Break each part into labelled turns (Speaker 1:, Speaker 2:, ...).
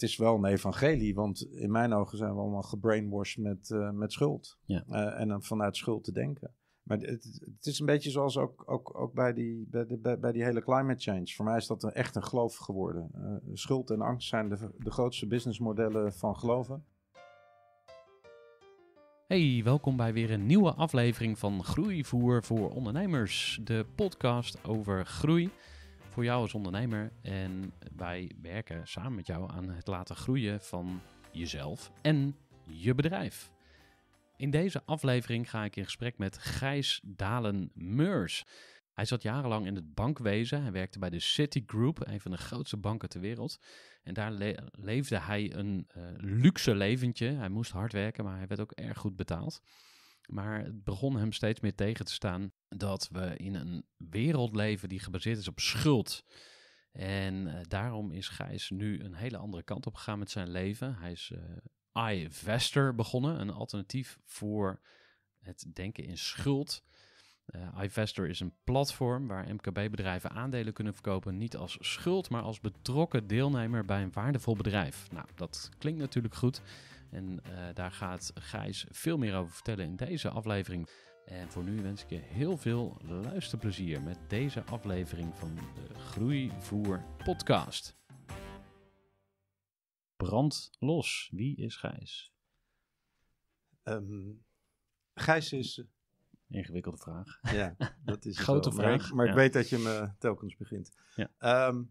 Speaker 1: het is wel een evangelie, want in mijn ogen zijn we allemaal gebrainwashed met, eh, met schuld. Ja. Eh, en dan vanuit schuld te denken. Maar het, het, is een beetje zoals ook, ook, ook bij, die, bij, de, bij, die hele climate change. Voor mij is dat een, echt een geloof geworden. Eh, schuld en angst zijn de, de grootste businessmodellen van geloven.
Speaker 2: Hey, welkom bij weer een nieuwe aflevering van Groeivoer voor Ondernemers. De podcast over groei voor jou als ondernemer. En wij werken samen met jou aan het laten groeien van jezelf en je bedrijf. In deze aflevering ga ik in gesprek met Gijs Dalen-Meurs. Hij zat jarenlang in het bankwezen. Hij werkte bij de Citigroup, een van de grootste banken ter wereld. En daar leefde hij een eh, luxe leventje. Hij moest hard werken, maar hij werd ook erg goed betaald. Maar het begon hem steeds meer tegen te staan dat we in een wereld leven die gebaseerd is op schuld. En eh, daarom is Gijs nu een hele andere kant op gegaan met zijn leven. Hij is uh, iVester begonnen, een alternatief voor het denken in schuld. Uh, eh, iVestor is een platform waar MKB-bedrijven aandelen kunnen verkopen, niet als schuld, maar als betrokken deelnemer bij een waardevol bedrijf. Nou, dat klinkt natuurlijk goed. En eh, daar gaat Gijs veel meer over vertellen in deze aflevering. En voor nu wens ik je heel veel luisterplezier met deze aflevering van de Groeivoer Podcast. Brand los. Wie is Gijs?
Speaker 1: Ehm, Gijs is. Eh,
Speaker 2: Ingewikkelde vraag.
Speaker 1: Ja, dat is een grote vraag. Maar, ik weet dat je me telkens begint. Ja. Ehm,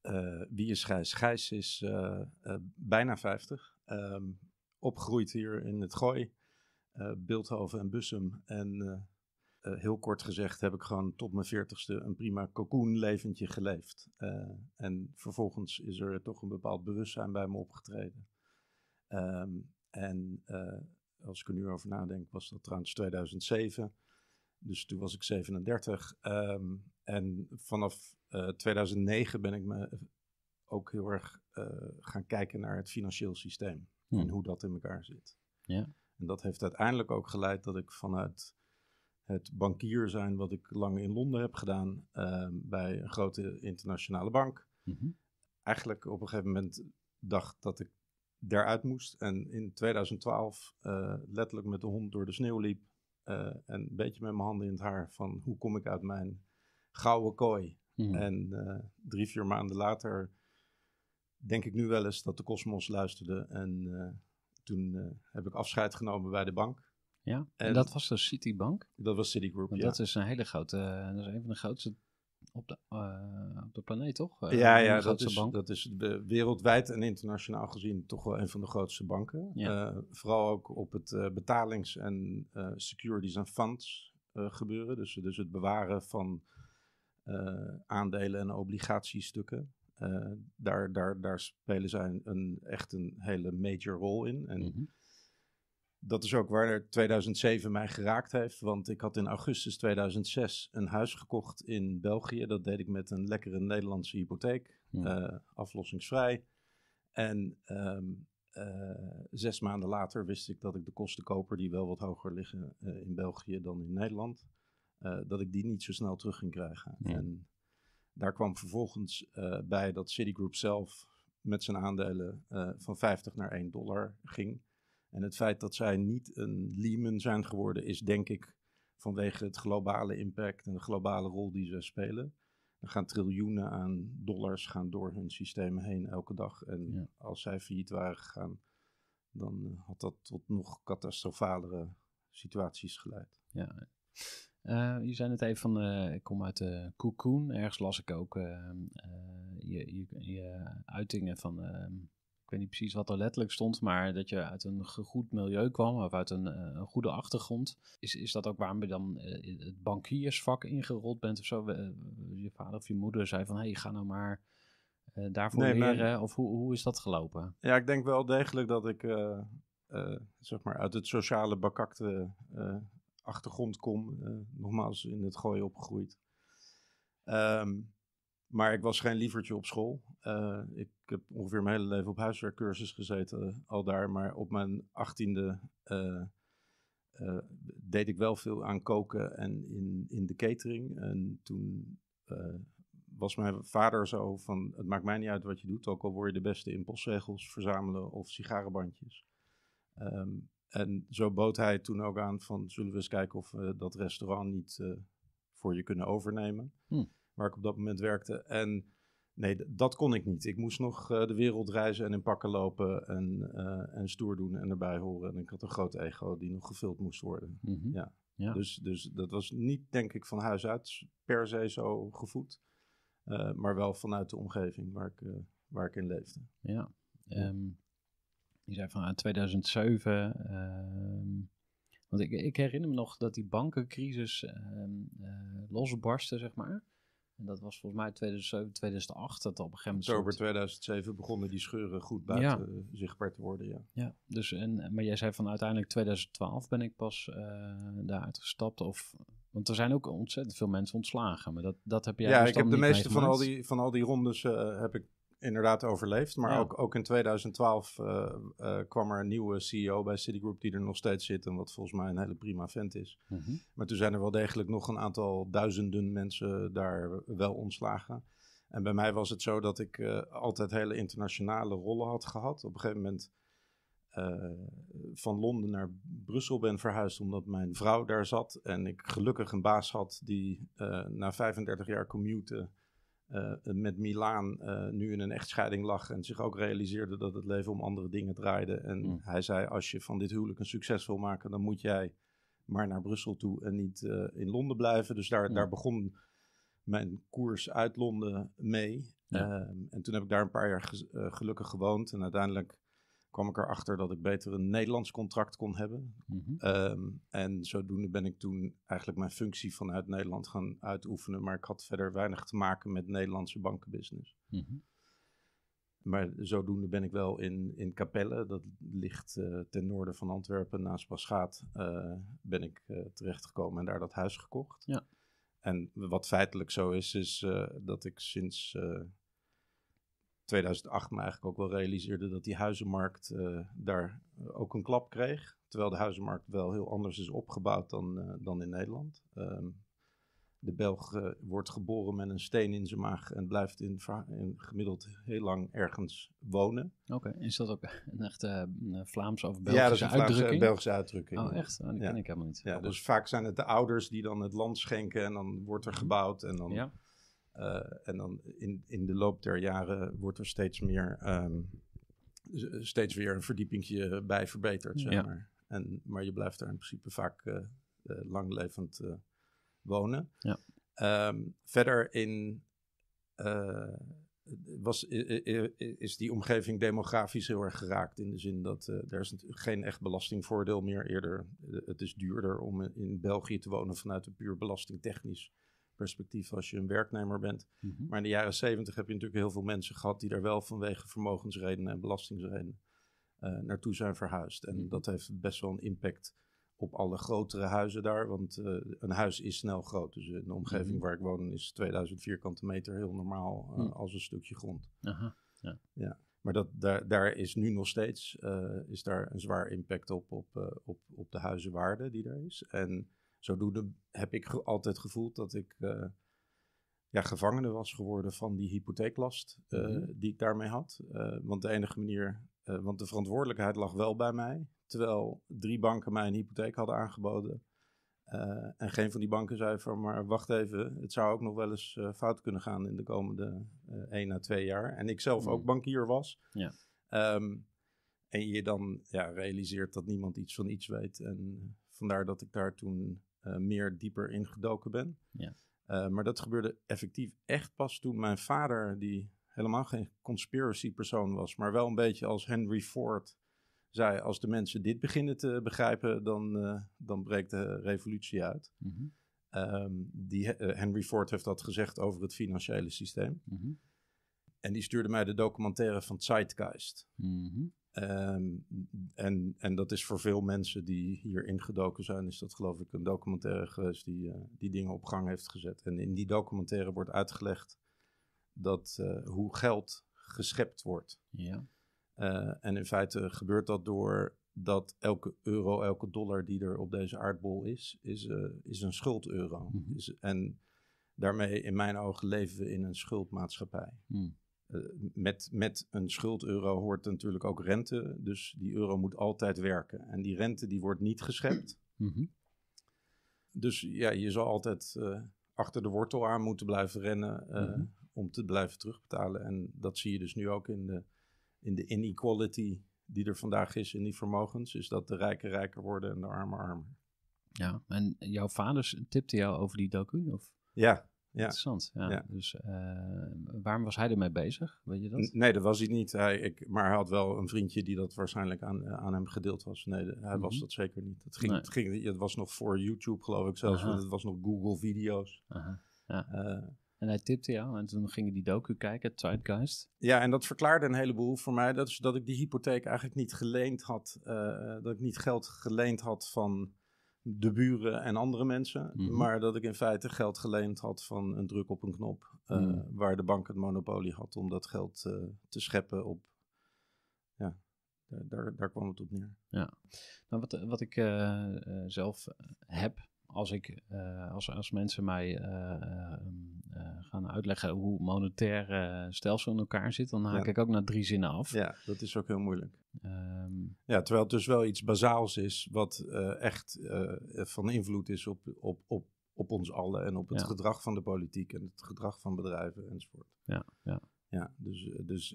Speaker 1: eh, wie is Gijs? Gijs is bijna 50. Um, ehm, opgegroeid hier in het Gooi, eh, Beeldhoven en Bussum. En eh, eh, heel kort gezegd heb ik gewoon tot mijn veertigste een prima cocoonleventje geleefd. en vervolgens is er toch een bepaald bewustzijn bij me opgetreden. Ehm, en als ik er nu over nadenk, was dat trouwens 2007. Dus toen was ik 37. Ehm, en vanaf 2009 ben ik me ook heel erg eh, gaan kijken naar het financieel systeem en hmm. hoe dat in elkaar zit. Ja. En dat heeft uiteindelijk ook geleid dat ik vanuit het bankier zijn, wat ik lang in Londen heb gedaan, ehm, bij een grote internationale bank, mhm. eigenlijk op een gegeven moment dacht dat ik daaruit moest. En in 2012 eh, letterlijk met de hond door de sneeuw liep eh, en een beetje met mijn handen in het haar van hoe kom ik uit mijn gouden kooi. Hmm. En drie, vier maanden later denk ik nu wel eens dat de kosmos luisterde. En eh, toen eh, heb ik afscheid genomen bij de bank. Ja, en, dat
Speaker 2: was de Citibank?
Speaker 1: Dat was Citigroup, ja. Dat is een hele
Speaker 2: grote, eh, dat is een van de grootste op de, op de planeet, toch? ja, ja dat, is,
Speaker 1: dat is wereldwijd en internationaal gezien toch wel een van de grootste banken. Ja. vooral ook op het betalings- en securities en funds gebeuren. Dus, dus het bewaren van aandelen en obligatiestukken. Eh, daar, daar, daar spelen zij een, echt een hele major rol in. En mhm. dat is ook waar 2007 mij geraakt heeft. Want ik had in augustus 2006 een huis gekocht in België. Dat deed ik met een lekkere Nederlandse hypotheek. Mhm. Eh, aflossingsvrij. En ehm, eh, zes maanden later wist ik dat ik de kostenkoper, die wel wat hoger liggen in België dan in Nederland, dat ik die niet zo snel terug ging krijgen. Ja. En daar kwam vervolgens eh, bij dat Citigroup zelf met zijn aandelen eh, van 50 naar 1 dollar ging. En het feit dat zij niet een Lehman zijn geworden, is denk ik vanwege het globale impact en de globale rol die ze spelen. Er gaan triljoenen aan dollars gaan door hun systemen heen elke dag. En als zij failliet waren gegaan, dan eh, had dat tot nog catastrofalere situaties geleid.
Speaker 2: Ja. Eh, je zei het even van, eh, ik kom uit de uh, Cocoon. Ergens las ik ook eh, je, je, je, uitingen van, ehm, ik weet niet precies wat er letterlijk stond, maar dat je uit een goed milieu kwam of uit een, een goede achtergrond. Is, is dat ook waarom je dan het bankiersvak ingerold bent of zo? je vader of je moeder zei van, hé, hey, ga nou maar daarvoor nee, leren. Of hoe, hoe is dat gelopen?
Speaker 1: Ja, ik denk wel degelijk dat ik... zeg maar uit het sociale bakakte uh, achtergrond kom. Eh, nogmaals, in het gooien opgegroeid. Ehm, maar ik was geen lievertje op school. Eh, ik heb ongeveer mijn hele leven op huiswerkcursus gezeten, eh, al daar. Maar op mijn achttiende uh, deed ik wel veel aan koken en in, in de catering. En toen was mijn vader zo van, het maakt mij niet uit wat je doet, ook al word je de beste in postzegels verzamelen of sigarenbandjes. Ehm, en zo bood hij toen ook aan van zullen we eens kijken of we dat restaurant niet eh, voor je kunnen overnemen. Hm. Waar ik op dat moment werkte. En nee, dat kon ik niet. Ik moest nog eh, de wereld reizen en in pakken lopen en, eh, en stoer doen en erbij horen. En ik had een groot ego die nog gevuld moest worden. Mhm. ja. Dus, dus dat was niet, denk ik, van huis uit per se zo gevoed. maar wel vanuit de omgeving waar ik, waar ik in leefde.
Speaker 2: Ja. Ehm, die zei van 2007. Ah, ehm, want ik, ik, herinner me nog dat die bankencrisis ehm, eh, losbarstte, zeg maar. En dat was volgens mij 2007, 2008 dat op een gegeven moment... Oktober
Speaker 1: 2007 begonnen
Speaker 2: die scheuren goed buiten ja. Eh, zichtbaar te worden, ja. Ja, dus en, maar jij zei van uiteindelijk 2012 ben ik pas eh, daaruit gestapt of... Want er zijn ook ontzettend veel mensen ontslagen, maar dat, dat heb jij Ja, dus ik heb de meeste van al, die,
Speaker 1: van al die rondes heb ik inderdaad overleefd. Maar ook, ook in 2012 eh, eh, kwam er een nieuwe CEO bij Citigroup die er nog steeds zit. En wat volgens mij een hele prima vent is. Mhm. Maar toen zijn er wel degelijk nog een aantal duizenden mensen daar wel ontslagen. En bij mij was het zo dat ik eh, altijd hele internationale rollen had gehad. Op een gegeven moment van Londen naar Brussel ben verhuisd omdat mijn vrouw daar zat. En ik gelukkig een baas had die na 35 jaar commuten eh, eh, met Milaan eh, nu in een echtscheiding lag en zich ook realiseerde dat het leven om andere dingen draaide. En mm. hij zei: Als je van dit huwelijk een succes wil maken, dan moet jij maar naar Brussel toe en niet in Londen blijven. Dus daar, mm. daar begon mijn koers uit Londen mee. Ehm, en toen heb ik daar een paar jaar gelukkig gewoond. En uiteindelijk kwam ik erachter dat ik beter een Nederlands contract kon hebben. Mhm. Ehm, en zodoende ben ik toen eigenlijk mijn functie vanuit Nederland gaan uitoefenen. Maar ik had verder weinig te maken met Nederlandse bankenbusiness. Mhm. Maar zodoende ben ik wel in, in Capelle, dat ligt eh, ten noorden van Antwerpen, naast Baschaat, eh, ben ik eh, terechtgekomen en daar dat huis gekocht. Ja. En wat feitelijk zo is, is dat ik sinds 2008 me eigenlijk ook wel realiseerde dat die huizenmarkt eh, daar eh, ook een klap kreeg. Terwijl de huizenmarkt wel heel anders is opgebouwd dan, eh, dan in Nederland. Ehm, de Belg wordt geboren met een steen in zijn maag en blijft in, gemiddeld heel lang ergens wonen.
Speaker 2: Oké, is dat ook een echte Vlaams of Belgische ja, dat is een uitdrukking? Belgische uitdrukking. Oh, echt?
Speaker 1: Oh, die ken ik helemaal niet. Ja, oh, dus, dus vaak zijn het de ouders die dan het land schenken en dan wordt er mhm. gebouwd en dan... Eh, en dan in, in de loop der jaren wordt er steeds meer, ehm, steeds weer een verdiepingje bij verbeterd, zeg maar. En, maar je blijft daar in principe vaak eh, eh, langlevend wonen. Ja. Ehm, verder in, was, is die omgeving demografisch heel erg geraakt. In de zin dat uh, er is geen echt belastingvoordeel meer eerder. Het is duurder om in België te wonen vanuit een puur belastingtechnisch perspectief als je een werknemer bent. Mhm. Maar in de jaren zeventig heb je natuurlijk heel veel mensen gehad die daar wel vanwege vermogensredenen en belastingsredenen uh, naartoe zijn verhuisd. En mhm. dat heeft best wel een impact op alle grotere huizen daar. Want eh, een huis is snel groot. Dus in de omgeving mhm. waar ik woon is 2000 vierkante meter heel normaal eh, als een stukje grond. Aha, ja. ja. Maar dat, daar, daar is nu nog steeds is daar een zwaar impact op, op, op, op de huizenwaarde die er is. En Zodoende heb ik altijd gevoeld dat ik uh, ja, gevangene was geworden van die hypotheeklast eh, mhm. die ik daarmee had. Eh, want de enige manier, want de verantwoordelijkheid lag wel bij mij. Terwijl drie banken mij een hypotheek hadden aangeboden. en geen van die banken zei van, maar wacht even, het zou ook nog wel eens fout kunnen gaan in de komende één à twee jaar. En ik zelf ook mhm. bankier was. Ja. Ehm, en je dan ja, realiseert dat niemand iets van iets weet. En vandaar dat ik daar toen eh, meer dieper ingedoken ben. Ja. Eh, maar dat gebeurde effectief echt pas toen mijn vader, die helemaal geen conspiracy persoon was, maar wel een beetje als Henry Ford, zei: Als de mensen dit beginnen te begrijpen, dan, eh, dan breekt de revolutie uit. Mhm. Ehm, die, Henry Ford heeft dat gezegd over het financiële systeem. Mhm. En die stuurde mij de documentaire van Zeitgeist. Mm Ehm, en, en dat is voor veel mensen die hier ingedoken zijn, is dat geloof ik een documentaire geweest die, eh, die dingen op gang heeft gezet. En in die documentaire wordt uitgelegd dat, eh, hoe geld geschept wordt. Ja. Eh, en in feite gebeurt dat door dat elke euro, elke dollar die er op deze aardbol is, is, is een schuldeuro. euro. Mhm. is, en daarmee in mijn ogen leven we in een schuldmaatschappij. Mm. Eh, met, met een schuldeuro hoort natuurlijk ook rente. Dus die euro moet altijd werken. En die rente die wordt niet geschept. Mhm. Dus ja, je zal altijd eh, achter de wortel aan moeten blijven rennen eh, mhm. om te blijven terugbetalen. En dat zie je dus nu ook in de, in de inequality die er vandaag is in die vermogens. Is dat de rijken rijker worden en de armen armer.
Speaker 2: Ja, en jouw vader tipte
Speaker 1: jou over die docu? Of? Ja, Interessant. Ja.
Speaker 2: Dus eh, waarom was hij ermee bezig? Weet je dat?
Speaker 1: nee, dat was hij niet. Hij, ik, maar hij had wel een vriendje die dat waarschijnlijk aan, eh, aan hem gedeeld was. Nee, hij was mhm. dat zeker niet. Het, ging, het, ging, het was nog voor YouTube, geloof ik zelfs. Het was nog Google Video's. Aha. Ja. Eh.
Speaker 2: En hij tipte jou en toen gingen die docu kijken, Zeitgeist.
Speaker 1: Ja, en dat verklaarde een heleboel voor mij. Dat is dat ik die hypotheek eigenlijk niet geleend had. dat ik niet geld geleend had van de buren en andere mensen. Mhm. Maar dat ik in feite geld geleend had van een druk op een knop. Eh, mhm. Waar de bank het monopolie had om dat geld eh, te scheppen op. Ja, daar, daar kwam het op neer.
Speaker 2: Ja, nou, wat,
Speaker 1: wat ik eh,
Speaker 2: zelf heb. Als, ik, als, als mensen mij ehm, gaan uitleggen hoe monetair uh, stelsel in elkaar zit, dan haak ik ook naar drie zinnen af.
Speaker 1: Ja, dat is ook heel moeilijk. Ehm, ja, terwijl het dus wel iets bazaals is wat eh, echt eh, van invloed is op, op, op, op ons allen en op het gedrag van de politiek en het gedrag van bedrijven enzovoort. Ja, ja. Ja, dus, dus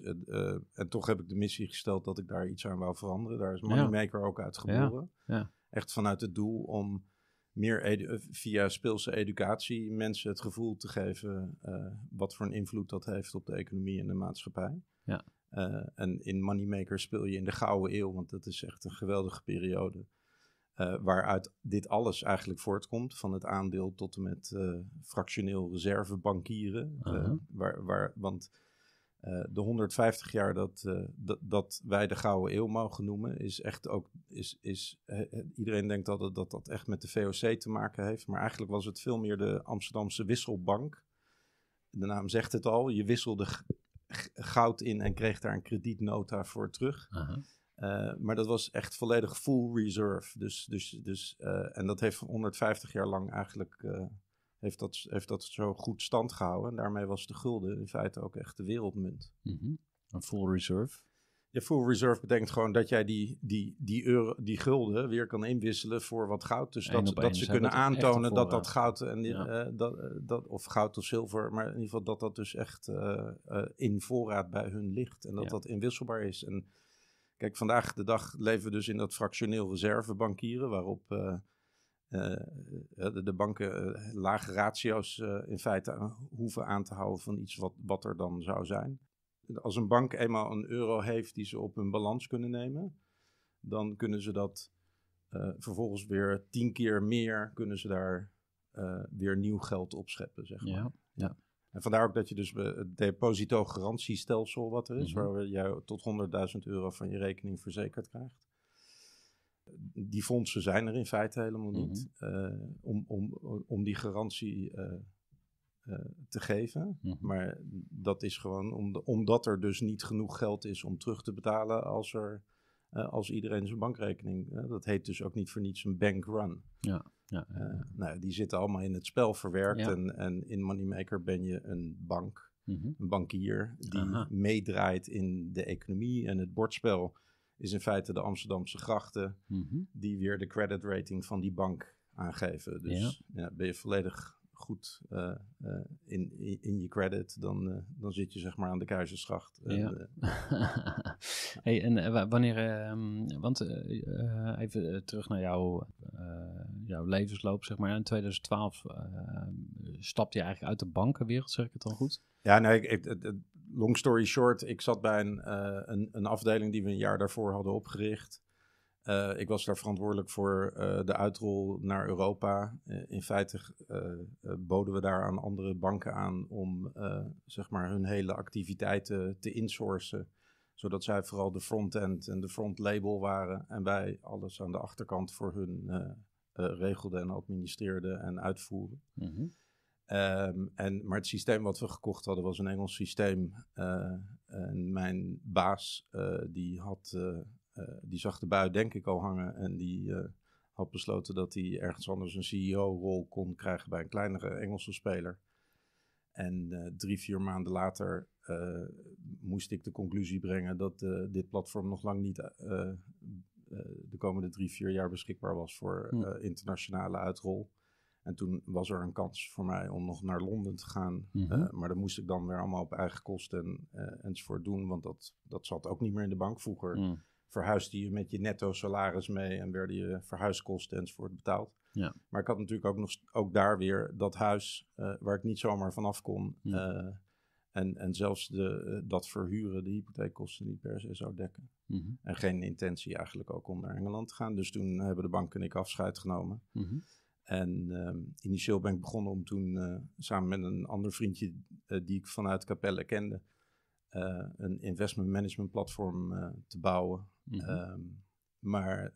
Speaker 1: en toch heb ik de missie gesteld dat ik daar iets aan wou veranderen. Daar is Moneymaker ook uit geboren. Ja. Echt vanuit het doel om meer eh, via speelse educatie mensen het gevoel te geven eh, wat voor een invloed dat heeft op de economie en de maatschappij. Ja. Eh, en in Moneymaker speel je in de Gouden Eeuw, want dat is echt een geweldige periode. waaruit dit alles eigenlijk voortkomt, van het aandeel tot en met fractioneel reservebankieren. waar, waar, want eh, de 150 jaar dat, eh, dat, dat, wij de Gouden Eeuw mogen noemen, is echt ook. Is, is, iedereen denkt dat, het, dat dat echt met de VOC te maken heeft. Maar eigenlijk was het veel meer de Amsterdamse wisselbank. De naam zegt het al: je wisselde goud in en kreeg daar een kredietnota voor terug. Eh, maar dat was echt volledig full reserve. Dus, dus, dus, en dat heeft 150 jaar lang eigenlijk heeft dat, heeft dat zo goed stand gehouden. En daarmee was de gulden in feite ook echt de wereldmunt.
Speaker 2: Mm Een full reserve.
Speaker 1: Ja, full reserve betekent gewoon dat jij die, die, die, euro, die gulden weer kan inwisselen voor wat goud. Dus dat, dat ze kunnen aantonen dat dat goud, en eh, dat, eh, dat, of goud of zilver, maar in ieder geval dat dat dus echt eh, in voorraad bij hun ligt. En dat dat inwisselbaar is. En kijk, vandaag de dag leven we dus in dat fractioneel reservebankieren, waarop eh, eh, de, de, banken eh, lage ratio's in feite hoeven aan te houden van iets wat, wat er dan zou zijn. Als een bank eenmaal een euro heeft die ze op hun balans kunnen nemen, dan kunnen ze dat vervolgens weer tien keer meer, kunnen ze daar weer nieuw geld op scheppen, zeg maar. Ja, ja. En vandaar ook dat je dus het depositogarantiestelsel wat er is, mm -hmm. waar je tot 100.000 euro van je rekening verzekerd krijgt die fondsen zijn er in feite helemaal niet mhm. eh, om, om, om die garantie eh, eh, te geven. Mhm. Maar dat is gewoon om de, omdat er dus niet genoeg geld is om terug te betalen als, er, als iedereen zijn bankrekening. dat heet dus ook niet voor niets een bankrun. Ja. Ja, ja, nou, die zitten allemaal in het spel verwerkt. En, en, in Moneymaker ben je een bank, mhm. een bankier, die meedraait in de economie en het bordspel is in feite de Amsterdamse grachten, mm die weer de credit rating van die bank aangeven. Dus ja. ben je volledig goed eh, eh, in, in je credit, dan, eh, dan zit je zeg maar aan de keizersgracht. Ja.
Speaker 2: hey, en wanneer, ehm, want even terug naar jouw, jouw levensloop, zeg maar. In 2012 ehm, stapte je eigenlijk uit de bankenwereld, zeg ik het dan goed?
Speaker 1: Ja, nee. ik, het, long story short, ik zat bij een, eh, een, een, afdeling die we een jaar daarvoor hadden opgericht. Eh, ik was daar verantwoordelijk voor eh, de uitrol naar Europa. in feite boden we daar aan andere banken aan om zeg maar hun hele activiteiten te insourcen. Zodat zij vooral de front-end en de front-label waren. En wij alles aan de achterkant voor hun regelden en administreerden en uitvoerden. Mhm. Ehm, en, maar het systeem wat we gekocht hadden was een Engels systeem. Eh, en mijn baas eh, die, had, eh, die zag de bui denk ik al hangen en die had besloten dat hij ergens anders een CEO-rol kon krijgen bij een kleinere Engelse speler. En drie, vier maanden later moest ik de conclusie brengen dat dit platform nog lang niet de komende drie, vier jaar beschikbaar was voor hm. internationale uitrol. En toen was er een kans voor mij om nog naar Londen te gaan. Mhm. Eh, maar dat moest ik dan weer allemaal op eigen kosten eh, enzovoort doen. Want dat, dat zat ook niet meer in de bank vroeger. Mm. Verhuisde je met je netto salaris mee en werden je verhuiskosten enzovoort betaald. Ja. Maar ik had natuurlijk ook, nog, ook daar weer dat huis eh, waar ik niet zomaar vanaf kon. en, en zelfs de, dat verhuren de hypotheekkosten niet per se zou dekken. Mhm. En geen intentie eigenlijk ook om naar Engeland te gaan. Dus toen hebben de bank en ik afscheid genomen. -hmm. En ehm, initieel ben ik begonnen om toen eh, samen met een ander vriendje eh, die ik vanuit Capelle kende, eh, een investment management platform te bouwen. Mhm. Ehm, maar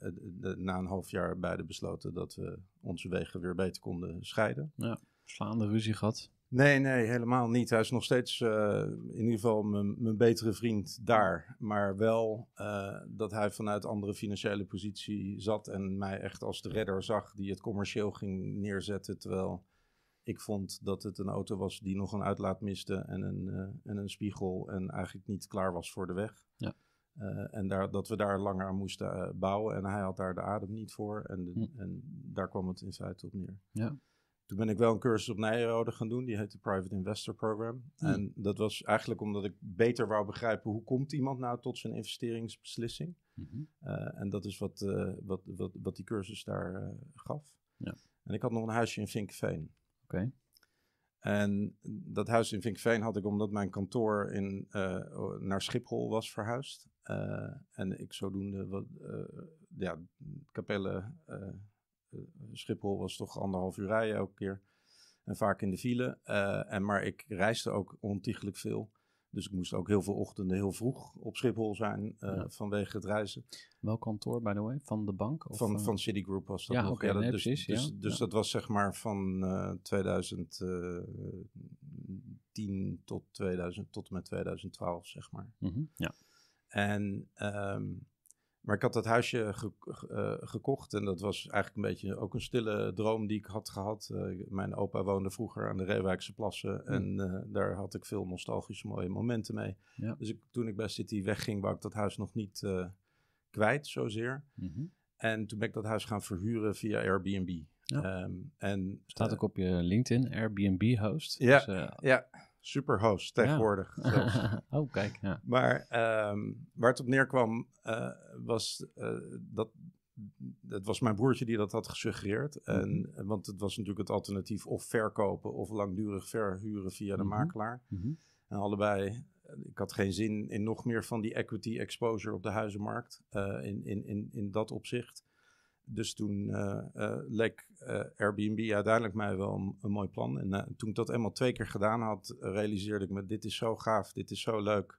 Speaker 1: na een half jaar beide besloten dat we onze wegen weer beter konden scheiden. Ja, slaande ruzie gehad. Nee, nee, helemaal niet. Hij is nog steeds eh, in ieder geval mijn betere vriend daar. Maar wel eh, dat hij vanuit andere financiële positie zat en mij echt als de redder zag die het commercieel ging neerzetten. Terwijl ik vond dat het een auto was die nog een uitlaat miste en een, eh, en een spiegel en eigenlijk niet klaar was voor de weg. Ja. en daar, dat we daar langer aan moesten bouwen. En hij had daar de adem niet voor. En, hm. en daar kwam het in feite op neer. Ja. Toen ben ik wel een cursus op Nijrode gaan doen, die heet de Private Investor Program. Hmm. En dat was eigenlijk omdat ik beter wou begrijpen hoe komt iemand nou tot zijn investeringsbeslissing. Mhm. Eh, en dat is wat, eh, wat, wat, wat die cursus daar eh, gaf. Ja. En ik had nog een huisje in Vinkveen. En dat huis in Vinkveen had ik omdat mijn kantoor in, naar Schiphol was verhuisd. en ik zodoende wat, ja, Capelle eh, Schiphol was toch anderhalf uur rijden elke keer. En vaak in de file. Eh, en, maar ik reisde ook ontiegelijk veel. Dus ik moest ook heel veel ochtenden heel vroeg op Schiphol zijn eh, vanwege het reizen. Welk kantoor, by the way? Van de bank? Of van, van Citigroup was dat ja, nog. ja, dus, dus, ja. dus dat was zeg maar van 2010 tot, 2000, tot met 2012, zeg maar. Mhm, ja. En um, maar ik had dat huisje eh, gekocht en dat was eigenlijk een beetje ook een stille droom die ik had gehad. Eh, mijn opa woonde vroeger aan de Reewijkse Plassen en eh, daar had ik veel nostalgische mooie momenten mee. Dus ik, toen ik bij City wegging, wou ik dat huis nog niet kwijt zozeer. Mhm. En toen ben ik dat huis gaan verhuren via Airbnb. Ehm, en, Staat ook op je LinkedIn, Airbnb host. Ja, dus, ja superhost tegenwoordig. Ja. oh, kijk. Ja. Maar ehm, waar het op neerkwam eh, was uh, dat. Het was mijn broertje die dat had gesuggereerd. En, mhm. Want het was natuurlijk het alternatief of verkopen of langdurig verhuren via de mhm. makelaar. Mhm. En allebei, ik had geen zin in nog meer van die equity exposure op de huizenmarkt eh, in, in, in, in dat opzicht. Dus toen eh, eh, leek eh, Airbnb uiteindelijk mij wel een, een mooi plan. En toen ik dat eenmaal twee keer gedaan had, realiseerde ik me: dit is zo gaaf, dit is zo leuk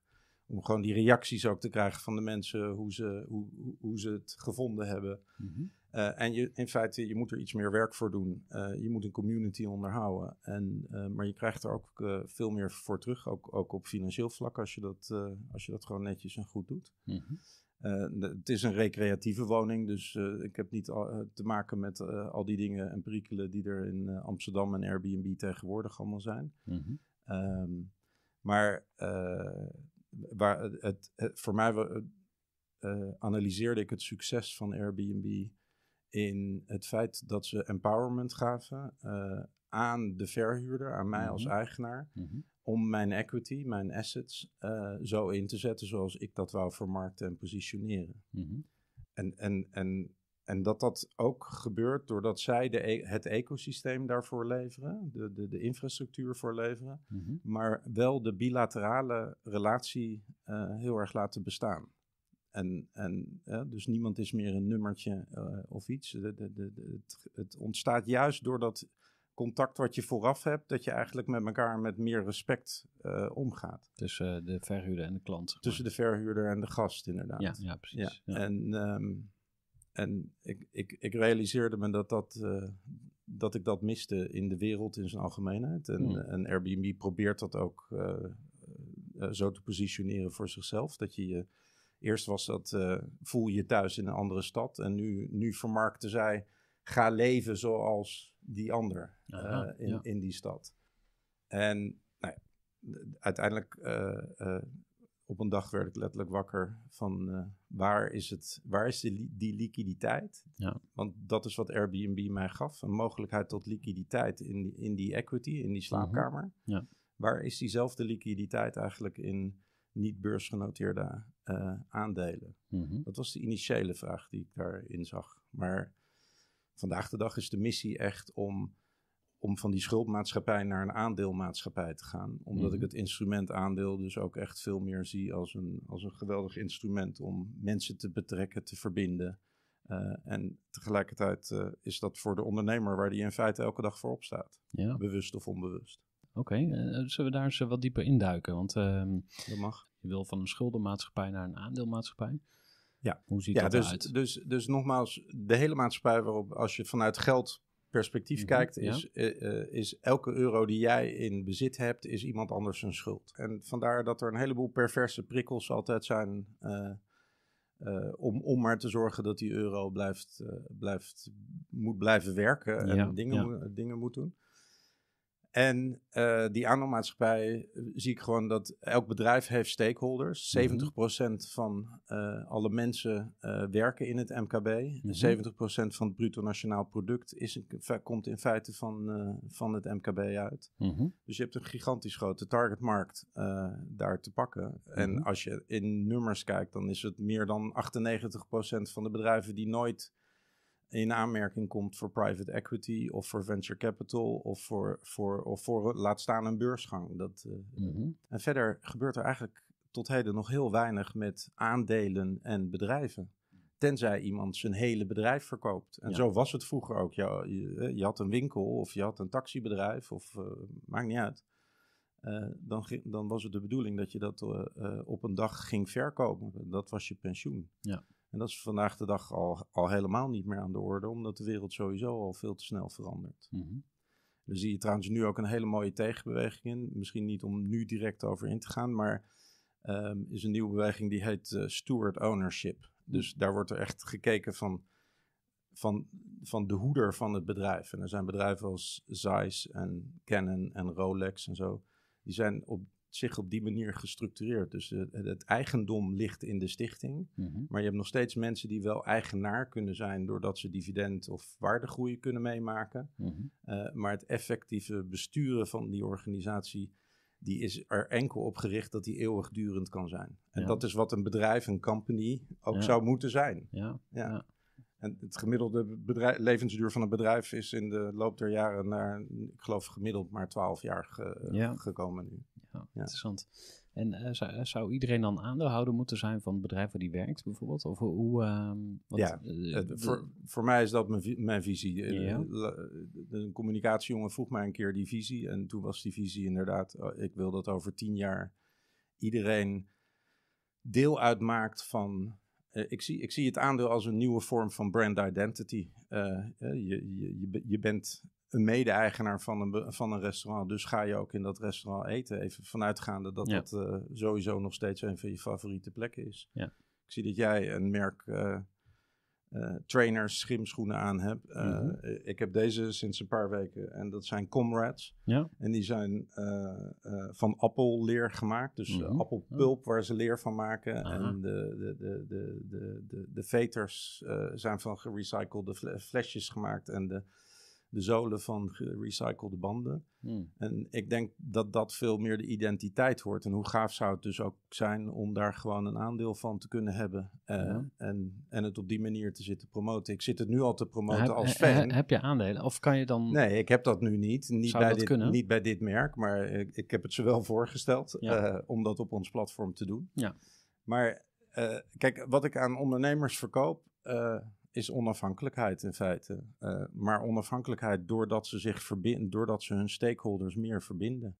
Speaker 1: om gewoon die reacties ook te krijgen van de mensen, hoe ze, hoe, hoe ze het gevonden hebben. Mhm. en je, in feite, je moet er iets meer werk voor doen. je moet een community onderhouden. En, maar je krijgt er ook veel meer voor terug, ook, ook op financieel vlak, als je dat, als je dat gewoon netjes en goed doet. Mhm. Eh, het is een recreatieve woning, dus eh, ik heb niet eh, te maken met al die dingen en prikkelen die er in Amsterdam en Airbnb tegenwoordig allemaal zijn. Mhm. Ehm, maar waar het, voor mij analyseerde ik het succes van Airbnb in het feit dat ze empowerment gaven aan de verhuurder, aan mij mhm. als eigenaar, mhm om mijn equity, mijn assets, eh, zo in te zetten zoals ik dat wou vermarkten en positioneren. Mhm. en, en, en, en dat dat ook gebeurt doordat zij de e-, het ecosysteem daarvoor leveren, de, de, de infrastructuur voor leveren, mhm. maar wel de bilaterale relatie eh, heel erg laten bestaan. En, en eh, dus niemand is meer een nummertje of iets. De, de, het ontstaat juist doordat contact wat je vooraf hebt, dat je eigenlijk met elkaar met meer respect eh, omgaat. Tussen eh, de verhuurder en de klant. Tussen de verhuurder en de gast, inderdaad. Ja, ja precies. Ja. En, ehm, en ik, ik, ik realiseerde me dat, dat, eh, dat ik dat miste in de wereld in zijn algemeenheid. En, hmm. en Airbnb probeert dat ook zo te positioneren voor zichzelf. Dat je je. Eerst was dat voel je thuis in een andere stad. En nu, nu vermarkten zij ga leven zoals die ander eh, in, in die stad. En nou ja, uiteindelijk eh, eh, op een dag werd ik letterlijk wakker van waar is, het, waar is die, die liquiditeit? Ja. Want dat is wat Airbnb mij gaf, een mogelijkheid tot liquiditeit in die, in die equity, in die mhm. slaapkamer. ja. Waar is diezelfde liquiditeit eigenlijk in niet beursgenoteerde aandelen? Mhm. Dat was de initiële vraag die ik daarin zag. Maar Vandaag de dag is de missie echt om, om van die schuldmaatschappij naar een aandeelmaatschappij te gaan. Omdat ik mhm. het instrument aandeel dus ook echt veel meer zie als een, als een geweldig instrument om mensen te betrekken, te verbinden. Eh, en tegelijkertijd eh, is dat voor de ondernemer waar die in feite elke dag voor op staat. Ja. Bewust of onbewust. Oké, eh,
Speaker 2: zullen we daar eens wat dieper induiken? Want ehm, dat mag. je wil van een schuldenmaatschappij naar een aandeelmaatschappij. Ja. Hoe ziet dat dus,
Speaker 1: uit? Dus, dus nogmaals, de hele maatschappij waarop, als je vanuit geldperspectief mhm, kijkt, is, eh, eh, is elke euro die jij in bezit hebt, is iemand anders een schuld. En vandaar dat er een heleboel perverse prikkels altijd zijn eh, om, om maar te zorgen dat die euro blijft, blijft, moet blijven werken en dingen, dingen moet doen. En eh, die aandeelmaatschappij eh, zie ik gewoon dat elk bedrijf heeft stakeholders. 70% mhm. van eh, alle mensen werken in het MKB. Mm 70% van het bruto nationaal product is, komt in feite van, van het MKB uit. Mhm. Dus je hebt een gigantisch grote targetmarkt daar te pakken. En mhm. als je in nummers kijkt, dan is het meer dan 98% van de bedrijven die nooit in aanmerking komt voor private equity of voor venture capital of voor, voor, of voor laat staan een beursgang. Dat, eh, mhm. En verder gebeurt er eigenlijk tot heden nog heel weinig met aandelen en bedrijven. Tenzij iemand zijn hele bedrijf verkoopt. En zo was het vroeger ook. Je, eh, je, had een winkel of je had een taxibedrijf of eh, maakt niet uit. dan, dan was het de bedoeling dat je dat op een dag ging verkopen. Dat was je pensioen. Ja. En dat is vandaag de dag al, al helemaal niet meer aan de orde, omdat de wereld sowieso al veel te snel verandert. Mm -hmm. zie je trouwens nu ook een hele mooie tegenbeweging in. Misschien niet om nu direct over in te gaan, maar ehm, is een nieuwe beweging die heet eh, steward ownership. Dus daar wordt er echt gekeken van, van, van de hoeder van het bedrijf. En er zijn bedrijven als Zeiss en Canon en Rolex en zo. Die zijn op zich op die manier gestructureerd. Dus het eigendom ligt in de stichting. Mhm. Maar je hebt nog steeds mensen die wel eigenaar kunnen zijn doordat ze dividend of waardegroei kunnen meemaken. Mhm. Eh, maar het effectieve besturen van die organisatie, die is er enkel op gericht dat die eeuwigdurend kan zijn. En dat is wat een bedrijf, een company, ook zou moeten zijn. ja. ja. En het gemiddelde levensduur van een bedrijf is in de loop der jaren naar, ik geloof gemiddeld, maar 12 jaar gekomen nu.
Speaker 2: Nou, interessant. En eh, eh, zou, iedereen dan aandeelhouder moeten zijn van het bedrijf waar die werkt, bijvoorbeeld? Of hoe. Ehm, wat, ja, eh, voor,
Speaker 1: voor mij is dat mijn, mijn visie. Een communicatiejongen vroeg mij een keer die visie. En toen was die visie inderdaad: oh, ik wil dat over tien jaar iedereen deel uitmaakt van. Ik zie, ik zie het aandeel als een nieuwe vorm van brand identity. je, je, je bent een mede-eigenaar van een, van een restaurant. Dus ga je ook in dat restaurant eten. Even vanuitgaande dat dat eh, sowieso nog steeds een van je favoriete plekken is. Ja. Ik zie dat jij een merk uh, trainers, schimschoenen aan hebt. Mhm. Ik heb deze sinds een paar weken en dat zijn Comrades. Ja. En die zijn van appelleer gemaakt. Dus mhm. appelpulp oh. waar ze leer van maken. En de, de, de, de, de, de, de veters zijn van gerecyclede flesjes gemaakt. En de de zolen van gerecyclede banden. Hmm. En ik denk dat dat veel meer de identiteit wordt. En hoe gaaf zou het dus ook zijn om daar gewoon een aandeel van te kunnen hebben. Eh, en, en het op die manier te zitten promoten. Ik zit het nu al te promoten als fan. Heb, je aandelen? Of kan je dan... Nee, ik heb dat nu niet. Niet, bij, dit, niet bij dit merk, maar ik, heb het ze wel voorgesteld eh, om dat op ons platform te doen. Ja. Maar eh, kijk, wat ik aan ondernemers verkoop is onafhankelijkheid in feite. Eh, maar onafhankelijkheid doordat ze zich verbinden, doordat ze hun stakeholders meer verbinden.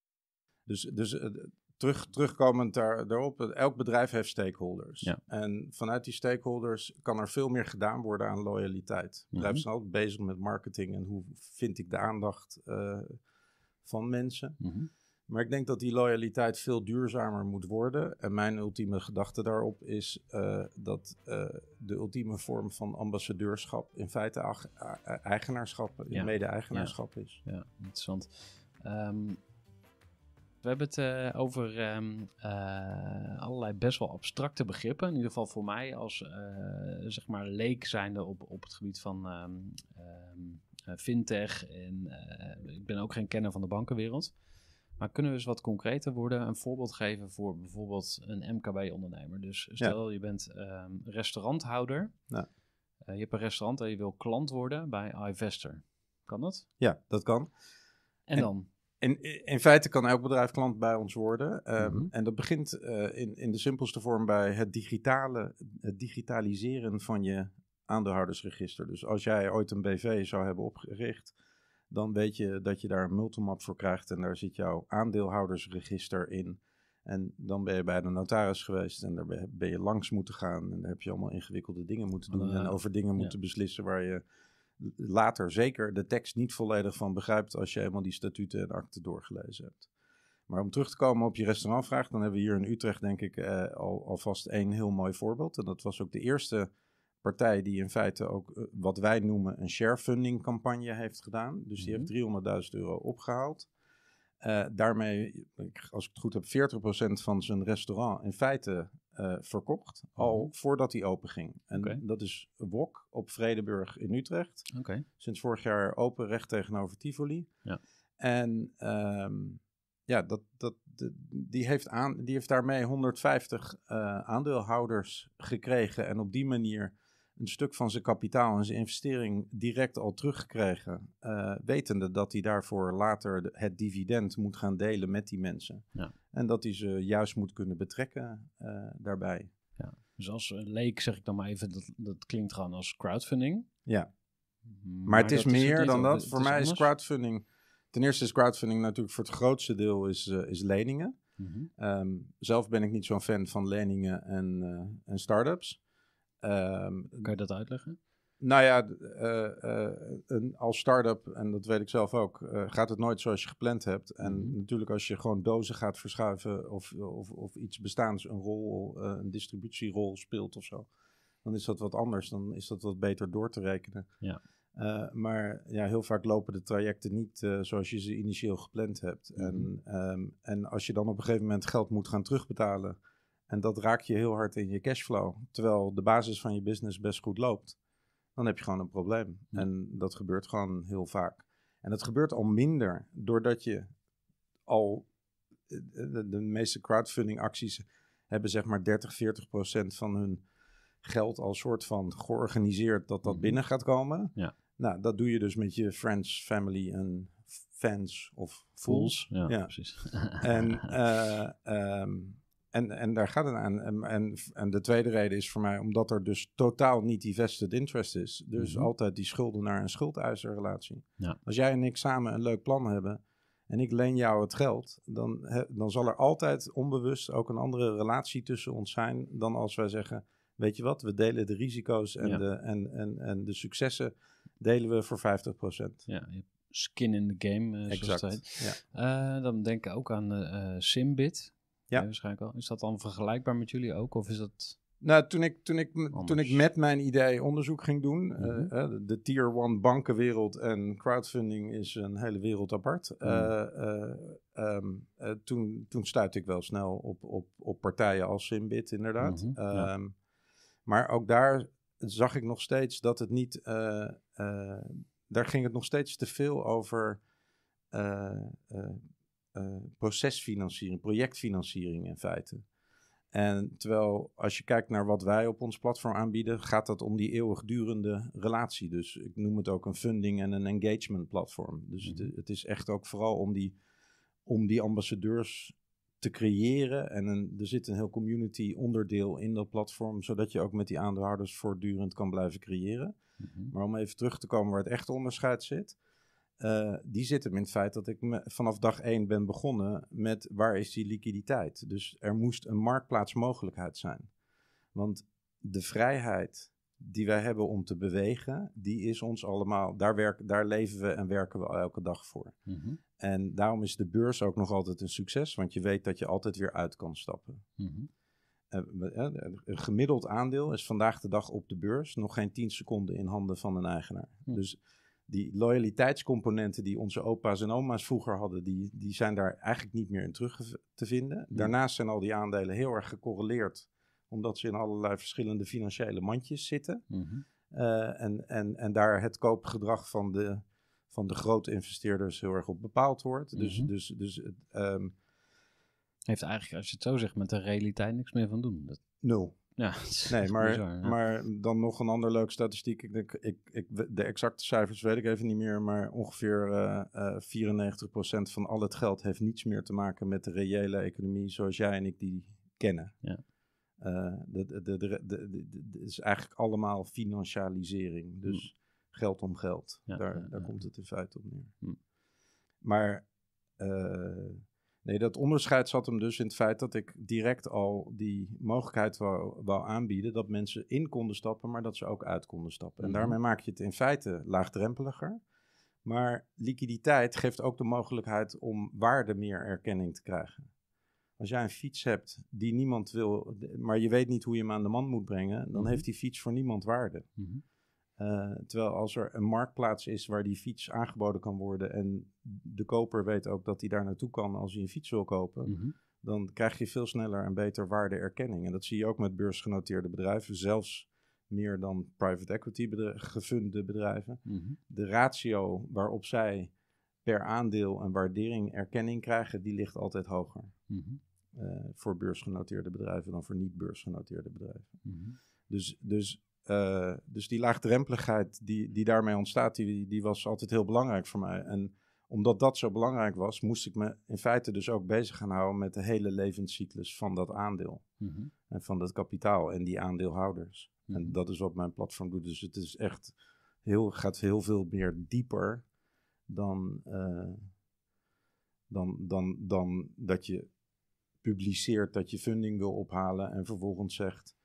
Speaker 1: Dus, dus eh, terug, terugkomend daar, daarop, eh, elk bedrijf heeft stakeholders. En vanuit die stakeholders kan er veel meer gedaan worden aan loyaliteit. Mm -hmm. Bedrijven altijd bezig met marketing en hoe vind ik de aandacht van mensen. Mm maar ik denk dat die loyaliteit veel duurzamer moet worden. En mijn ultieme gedachte daarop is eh, dat eh, de ultieme vorm van ambassadeurschap in feite eigenaarschap, eh, ja. mede-eigenaarschap is.
Speaker 2: Ja, interessant. Ehm, we hebben het over ehm, allerlei best wel abstracte begrippen. In ieder geval voor mij als zeg maar leek zijnde op, op het gebied van um, fintech. En ik ben ook geen kenner van de bankenwereld. Maar kunnen we eens wat concreter worden? Een voorbeeld geven voor bijvoorbeeld een MKB-ondernemer. Dus stel je bent ehm, restauranthouder. Ja. Eh, je hebt een restaurant en je wil klant worden bij iVester.
Speaker 1: Kan dat? Ja, dat kan. En, dan? In, in feite kan elk bedrijf klant bij ons worden. Ehm, mhm. En dat begint eh, in, in de simpelste vorm bij het, digitale, het digitaliseren van je aandeelhoudersregister. Dus als jij ooit een BV zou hebben opgericht dan weet je dat je daar een multimap voor krijgt en daar zit jouw aandeelhoudersregister in. En dan ben je bij de notaris geweest en daar ben je langs moeten gaan. En daar heb je allemaal ingewikkelde dingen moeten doen. en eh, over dingen moeten beslissen waar je later zeker de tekst niet volledig van begrijpt. als je helemaal die statuten en akten doorgelezen hebt. Maar om terug te komen op je restaurantvraag, dan hebben we hier in Utrecht, denk ik, eh, al, alvast één heel mooi voorbeeld. En dat was ook de eerste partij die in feite ook eh, wat wij noemen een funding campagne heeft gedaan. Dus die mhm. heeft 300.000 euro opgehaald. Eh, daarmee, als ik het goed heb, 40% van zijn restaurant in feite eh, verkocht. Mhm. Al voordat hij open ging. En dat is Wok op Vredeburg in Utrecht. Okay. Sinds vorig jaar open, recht tegenover Tivoli. Ja. En ehm, ja, dat, dat, die, heeft aan, die heeft daarmee 150 aandeelhouders gekregen. En op die manier een stuk van zijn kapitaal en zijn investering direct al teruggekregen. Eh, wetende dat hij daarvoor later het dividend moet gaan delen met die mensen. Ja. En dat hij ze juist moet kunnen betrekken eh, daarbij. Ja. Dus als eh,
Speaker 2: leek zeg ik dan maar even, dat, dat klinkt gewoon als crowdfunding. Ja,
Speaker 1: maar, het is meer dan dat. voor mij is crowdfunding... Ten eerste is crowdfunding natuurlijk voor het grootste deel is, is leningen. Mhm. Ehm, zelf ben ik niet zo'n fan van leningen en, en start-ups. Ehm, kan je dat uitleggen? Nou ja, eh, eh, een, als start-up, en dat weet ik zelf ook, eh, gaat het nooit zoals je gepland hebt. En mhm. natuurlijk als je gewoon dozen gaat verschuiven of, of, of iets bestaans, een rol, een distributierol speelt of zo, dan is dat wat anders. Dan is dat wat beter door te rekenen. Ja. maar ja, heel vaak lopen de trajecten niet zoals je ze initieel gepland hebt. Mhm. en, ehm, en als je dan op een gegeven moment geld moet gaan terugbetalen en dat raak je heel hard in je cashflow. Terwijl de basis van je business best goed loopt. Dan heb je gewoon een probleem. En dat gebeurt gewoon heel vaak. En dat gebeurt al minder doordat je al eh, eh, de, meeste crowdfunding acties hebben zeg maar 30, 40 procent van hun geld al soort van georganiseerd dat dat mhm. binnen gaat komen. Ja. Nou, dat doe je dus met je friends, family en fans of fools. ja, precies. en eh, ehm, en, en daar gaat het aan. En, en, en, de tweede reden is voor mij omdat er dus totaal niet die vested interest is. Dus mhm. altijd die schuldenaar- en schuldeiserrelatie. Ja. Als jij en ik samen een leuk plan hebben en ik leen jou het geld, dan, dan zal er altijd onbewust ook een andere relatie tussen ons zijn dan als wij zeggen, weet je wat, we delen de risico's en, de, en, en, en de successen delen we voor 50%.
Speaker 2: Ja, skin in the game, uh, exact. Eh, dan denk ik ook aan eh, Simbit. Ja. waarschijnlijk wel. Is dat dan vergelijkbaar met jullie ook? Of is dat...
Speaker 1: Nou, toen ik, toen ik, toen ik met mijn idee onderzoek ging doen, eh, mhm. de tier 1 bankenwereld en crowdfunding is een hele wereld apart. Mhm. Eh, eh, ehm, toen, toen stuitte ik wel snel op, op, op partijen als Simbit, inderdaad. Mhm, ehm, maar ook daar zag ik nog steeds dat het niet. daar ging het nog steeds te veel over. Eh, procesfinanciering, projectfinanciering in feite. En terwijl als je kijkt naar wat wij op ons platform aanbieden, gaat dat om die eeuwigdurende relatie. Dus ik noem het ook een funding en een engagement platform. Dus mhm. het, is echt ook vooral om die, om die ambassadeurs te creëren. En er zit een heel community onderdeel in dat platform, zodat je ook met die aandeelhouders voortdurend kan blijven creëren. Mhm. Maar om even terug te komen waar het echte onderscheid zit. Eh, die zit hem in het feit dat ik vanaf dag één ben begonnen met waar is die liquiditeit. Dus er moest een marktplaatsmogelijkheid zijn. Want de vrijheid die wij hebben om te bewegen, die is ons allemaal, daar, werk, daar leven we en werken we elke dag voor. Mhm. En daarom is de beurs ook nog altijd een succes, want je weet dat je altijd weer uit kan stappen. Mhm. Eh, eh, een gemiddeld aandeel is vandaag de dag op de beurs nog geen 10 seconden in handen van een eigenaar. Dus die loyaliteitscomponenten die onze opa's en oma's vroeger hadden, die, die zijn daar eigenlijk niet meer in terug te vinden. Mm. Daarnaast zijn al die aandelen heel erg gecorreleerd, omdat ze in allerlei verschillende financiële mandjes zitten. Mhm. Eh, en, en, en daar het koopgedrag van de, van de grote investeerders heel erg op bepaald wordt. Dus, mhm. dus, dus het, ehm heeft eigenlijk, als je het zo zegt, met de realiteit niks meer van doen. Dat... Nul. Ja, nee, maar, maar dan nog een ander leuk statistiek. Ik ik, ik, de exacte cijfers weet ik even niet meer, maar ongeveer 94% eh, eh, van al het geld heeft niets meer te maken met de reële economie zoals jij en ik die kennen. Ja. Het eh, is eigenlijk allemaal financialisering, mm. dus geld om geld. daar daar komt het in feite op neer. Mm. Maar Nee, dat onderscheid zat hem dus in het feit dat ik direct al die mogelijkheid wou, aanbieden dat mensen in konden stappen, maar dat ze ook uit konden stappen. En mhm. daarmee maak je het in feite laagdrempeliger. Maar liquiditeit geeft ook de mogelijkheid om waarde meer erkenning te krijgen. Als jij een fiets hebt die niemand wil, maar je weet niet hoe je hem aan de man moet brengen, dan mhm. heeft die fiets voor niemand waarde. Mm eh, terwijl als er een marktplaats is waar die fiets aangeboden kan worden en de koper weet ook dat hij daar naartoe kan als hij een fiets wil kopen, mhm. dan krijg je veel sneller en beter waardeerkenning. En dat zie je ook met beursgenoteerde bedrijven, zelfs meer dan private equity gevunde bedrijven. Mhm. De ratio waarop zij per aandeel en waardering erkenning krijgen, die ligt altijd hoger. Mhm. Eh, voor beursgenoteerde bedrijven dan voor niet beursgenoteerde bedrijven. Dus, dus eh, dus die laagdrempeligheid die, die daarmee ontstaat, die, die was altijd heel belangrijk voor mij. En omdat dat zo belangrijk was, moest ik me in feite dus ook bezig gaan houden met de hele levenscyclus van dat aandeel. Mhm. En van dat kapitaal en die aandeelhouders. En mhm. dat is wat mijn platform doet. Dus het is echt heel, gaat heel veel meer dieper dan, eh, dan, dan, dan dat je publiceert dat je funding wil ophalen en vervolgens zegt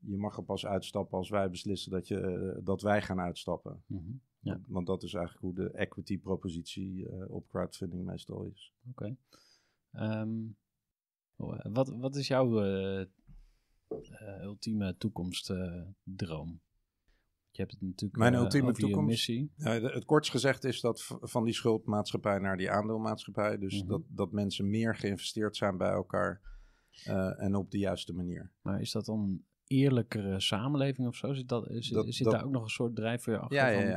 Speaker 1: je mag er pas uitstappen als wij beslissen dat, je, eh, dat wij gaan uitstappen. Mhm. ja. want, dat is eigenlijk hoe de equity propositie eh, op crowdfunding meestal is. Oké. Ehm,
Speaker 2: oh, eh, wat, wat is jouw ultieme toekomstdroom? je hebt het natuurlijk Mijn ultieme toekomst, missie.
Speaker 1: het kortst gezegd is dat van die schuldmaatschappij naar die aandeelmaatschappij. Dus mhm. dat, dat mensen meer geïnvesteerd zijn bij elkaar en op de juiste manier. Maar is dat dan eerlijkere
Speaker 2: samenleving of zo? Zit, dat, zit daar ook nog een soort drijfveer achter? Ja, van, ja,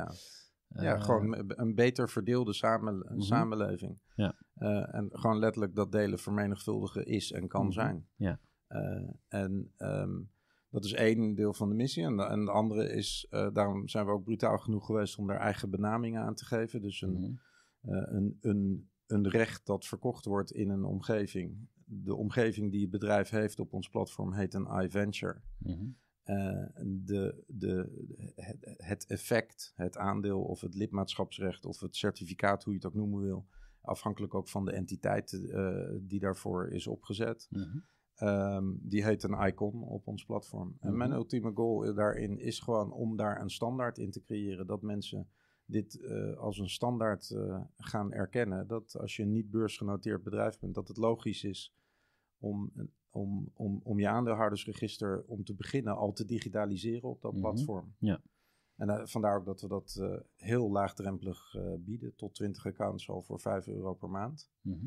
Speaker 2: ja. ja, eh, gewoon
Speaker 1: een beter verdeelde samen, mhm. samenleving. Ja. Eh, en gewoon letterlijk dat delen vermenigvuldigen is en kan mhm. zijn. Ja. Eh, en ehm, dat is één deel van de missie. En de, andere is, daarom zijn we ook brutaal genoeg geweest om daar eigen benamingen aan te geven. Dus een, mhm. een, een, een recht dat verkocht wordt in een omgeving de omgeving die het bedrijf heeft op ons platform heet een iVenture. Mm de, de, het effect, het aandeel of het lidmaatschapsrecht of het certificaat, hoe je het ook noemen wil, afhankelijk ook van de entiteit eh, die daarvoor is opgezet. Mhm. Ehm, die heet een icon op ons platform. En mhm. mijn ultieme goal daarin is gewoon om daar een standaard in te creëren dat mensen dit eh, als een standaard gaan erkennen. Dat als je een niet beursgenoteerd bedrijf bent, dat het logisch is om, om, om, om je aandeelhoudersregister om te beginnen al te digitaliseren op dat mhm. platform. Ja. En eh, vandaar ook dat we dat eh, heel laagdrempelig eh, bieden, tot 20 accounts al voor 5 euro per maand. Mhm.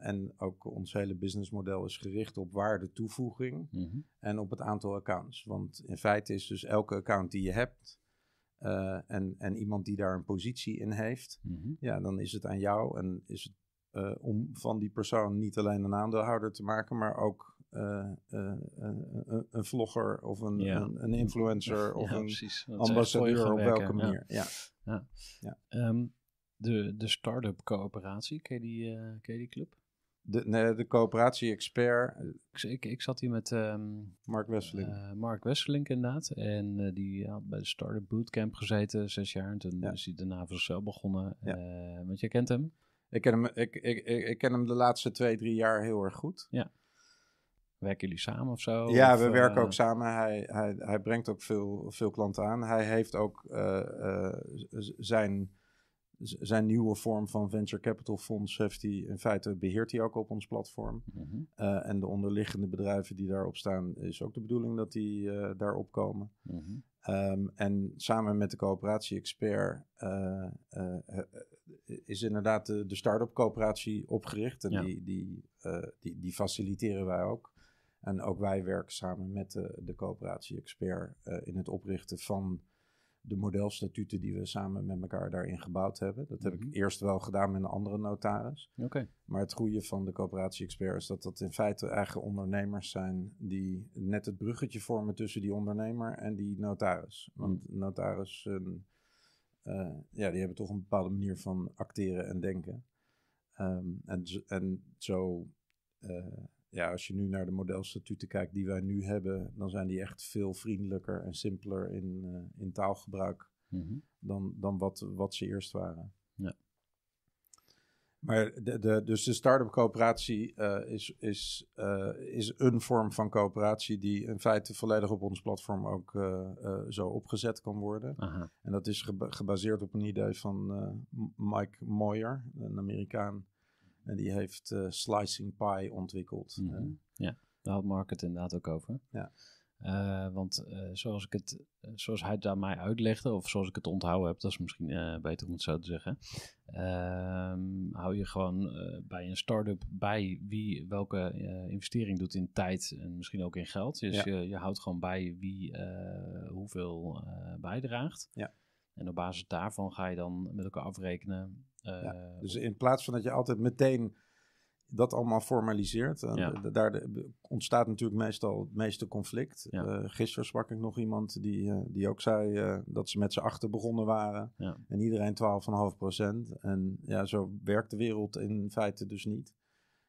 Speaker 1: en ook ons hele businessmodel is gericht op waarde toevoeging mhm. en op het aantal accounts. Want in feite is dus elke account die je hebt, en, en iemand die daar een positie in heeft, ja, dan is het aan jou en is het eh, om van die persoon niet alleen een aandeelhouder te maken, maar ook eh, eh, een vlogger of een, een, een influencer of een ambassadeur op welke manier. Ja.
Speaker 2: ja. ja. Ehm, de, de start-up coöperatie, ken je die, club? De, nee, de coöperatie expert. Ik, ik, zat hier met ehm, Mark Wesseling. Mark Wesseling inderdaad. En die had bij de Startup Bootcamp gezeten, zes jaar. En toen is hij daarna voor zichzelf begonnen. want jij kent hem?
Speaker 1: Ik ken, hem, ik, ik, ik, ken hem de laatste twee, drie jaar heel erg goed.
Speaker 2: Ja. Werken jullie samen of zo? Ja, we werken eh, ook
Speaker 1: samen. Hij, hij, hij brengt ook veel, veel klanten aan. Hij heeft ook eh, eh, zijn zijn nieuwe vorm van venture capital fonds heeft hij in feite beheert hij ook op ons platform. Mhm. Eh, en de onderliggende bedrijven die daarop staan, is ook de bedoeling dat die uh, eh, daarop komen. Mhm. Ehm, en samen met de coöperatie-expert eh, is inderdaad de, de start-up coöperatie opgericht. En die, die, die, die, faciliteren wij ook. En ook wij werken samen met de, de coöperatie-expert in het oprichten van de modelstatuten die we samen met elkaar daarin gebouwd hebben. Dat heb ik mhm. eerst wel gedaan met een andere notaris. Oké. Maar het goede van de coöperatie-expert is dat dat in feite eigen ondernemers zijn die net het bruggetje vormen tussen die ondernemer en die notaris. Mhm. Want mm. notaris, eh, ja, die hebben toch een bepaalde manier van acteren en denken. Ehm, en, en zo. Uh, ja, als je nu naar de modelstatuten kijkt die wij nu hebben, dan zijn die echt veel vriendelijker en simpeler in, eh, in taalgebruik mhm. dan, dan wat, wat ze eerst waren. Ja. Maar de, de, dus de start-up coöperatie eh, is, is, eh, is een vorm van coöperatie die in feite volledig op ons platform ook zo opgezet kan worden. Aha. En dat is gebaseerd op een idee van Mike Moyer, een Amerikaan en die heeft uh, Slicing Pie ontwikkeld. Eh. Mhm.
Speaker 2: ja, daar had Mark het inderdaad
Speaker 1: ook over. Ja. Eh, want
Speaker 2: zoals, ik het, zoals hij het aan mij uitlegde, of zoals ik het onthouden heb, dat is misschien beter om het zo te zeggen. Ehm, hou je gewoon bij een start-up bij wie welke investering doet in tijd en misschien ook in geld. Dus ja. je, je houdt gewoon bij wie hoeveel bijdraagt. Ja. En op basis daarvan ga je dan met elkaar
Speaker 1: afrekenen eh, dus in plaats van dat je altijd meteen dat allemaal formaliseert. Daar ontstaat natuurlijk meestal het meeste conflict. Eh, gisteren sprak ik nog iemand die, eh, die ook zei dat ze met z'n achter begonnen waren. En iedereen 12,5 procent. En ja, zo werkt de wereld in feite dus niet.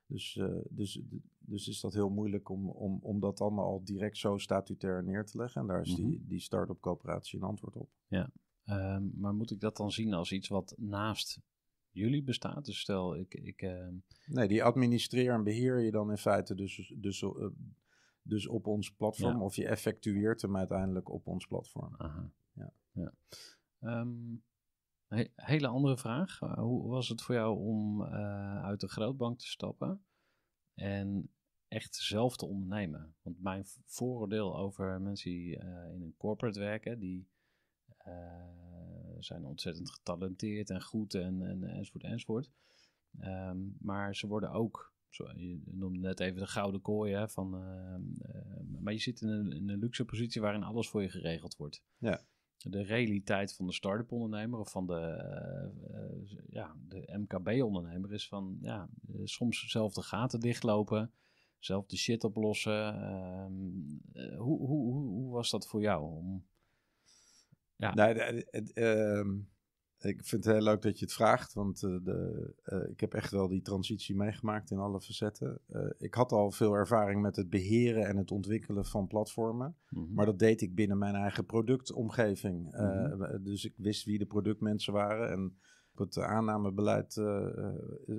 Speaker 1: Dus, dus, dus is dat heel moeilijk om, om, om dat dan al direct zo statutair neer te leggen. En daar is die, mhm. die start-up coöperatie een antwoord op. Ja, ehm, maar moet ik dat dan zien als iets wat naast jullie bestaat. Dus stel, ik. ik ehm, Nee, die administreer en beheer je dan in feite dus, dus, eh, dus op ons platform. Of je effectueert hem uiteindelijk op ons platform. Aha. Ja. ja.
Speaker 2: Ehm, hele andere vraag. Hoe was het voor jou om eh, uit de grootbank te stappen en echt zelf te ondernemen? Want mijn vooroordeel over mensen die eh, in een corporate werken, die. Eh, zijn ontzettend getalenteerd en goed en, en enzovoort enzovoort. Ehm, maar ze worden ook, zo, je noemde net even de gouden kooi, hè, van, ehm, eh, maar je zit in een, in een luxe positie waarin alles voor je geregeld wordt. Ja de realiteit van de start-up ondernemer of van de, eh, ja, de MKB ondernemer is van ja, soms zelf de gaten dichtlopen, zelf de shit oplossen. Ehm, hoe, hoe, hoe, hoe, was dat voor jou
Speaker 1: om ja. Nee, nou, ehm, ik vind het heel leuk dat je het vraagt, want eh, de, eh, ik heb echt wel die transitie meegemaakt in alle facetten. Eh, ik had al veel ervaring met het beheren en het ontwikkelen van platformen, mhm. maar dat deed ik binnen mijn eigen productomgeving. Mhm. Dus ik wist wie de productmensen waren en op het aannamebeleid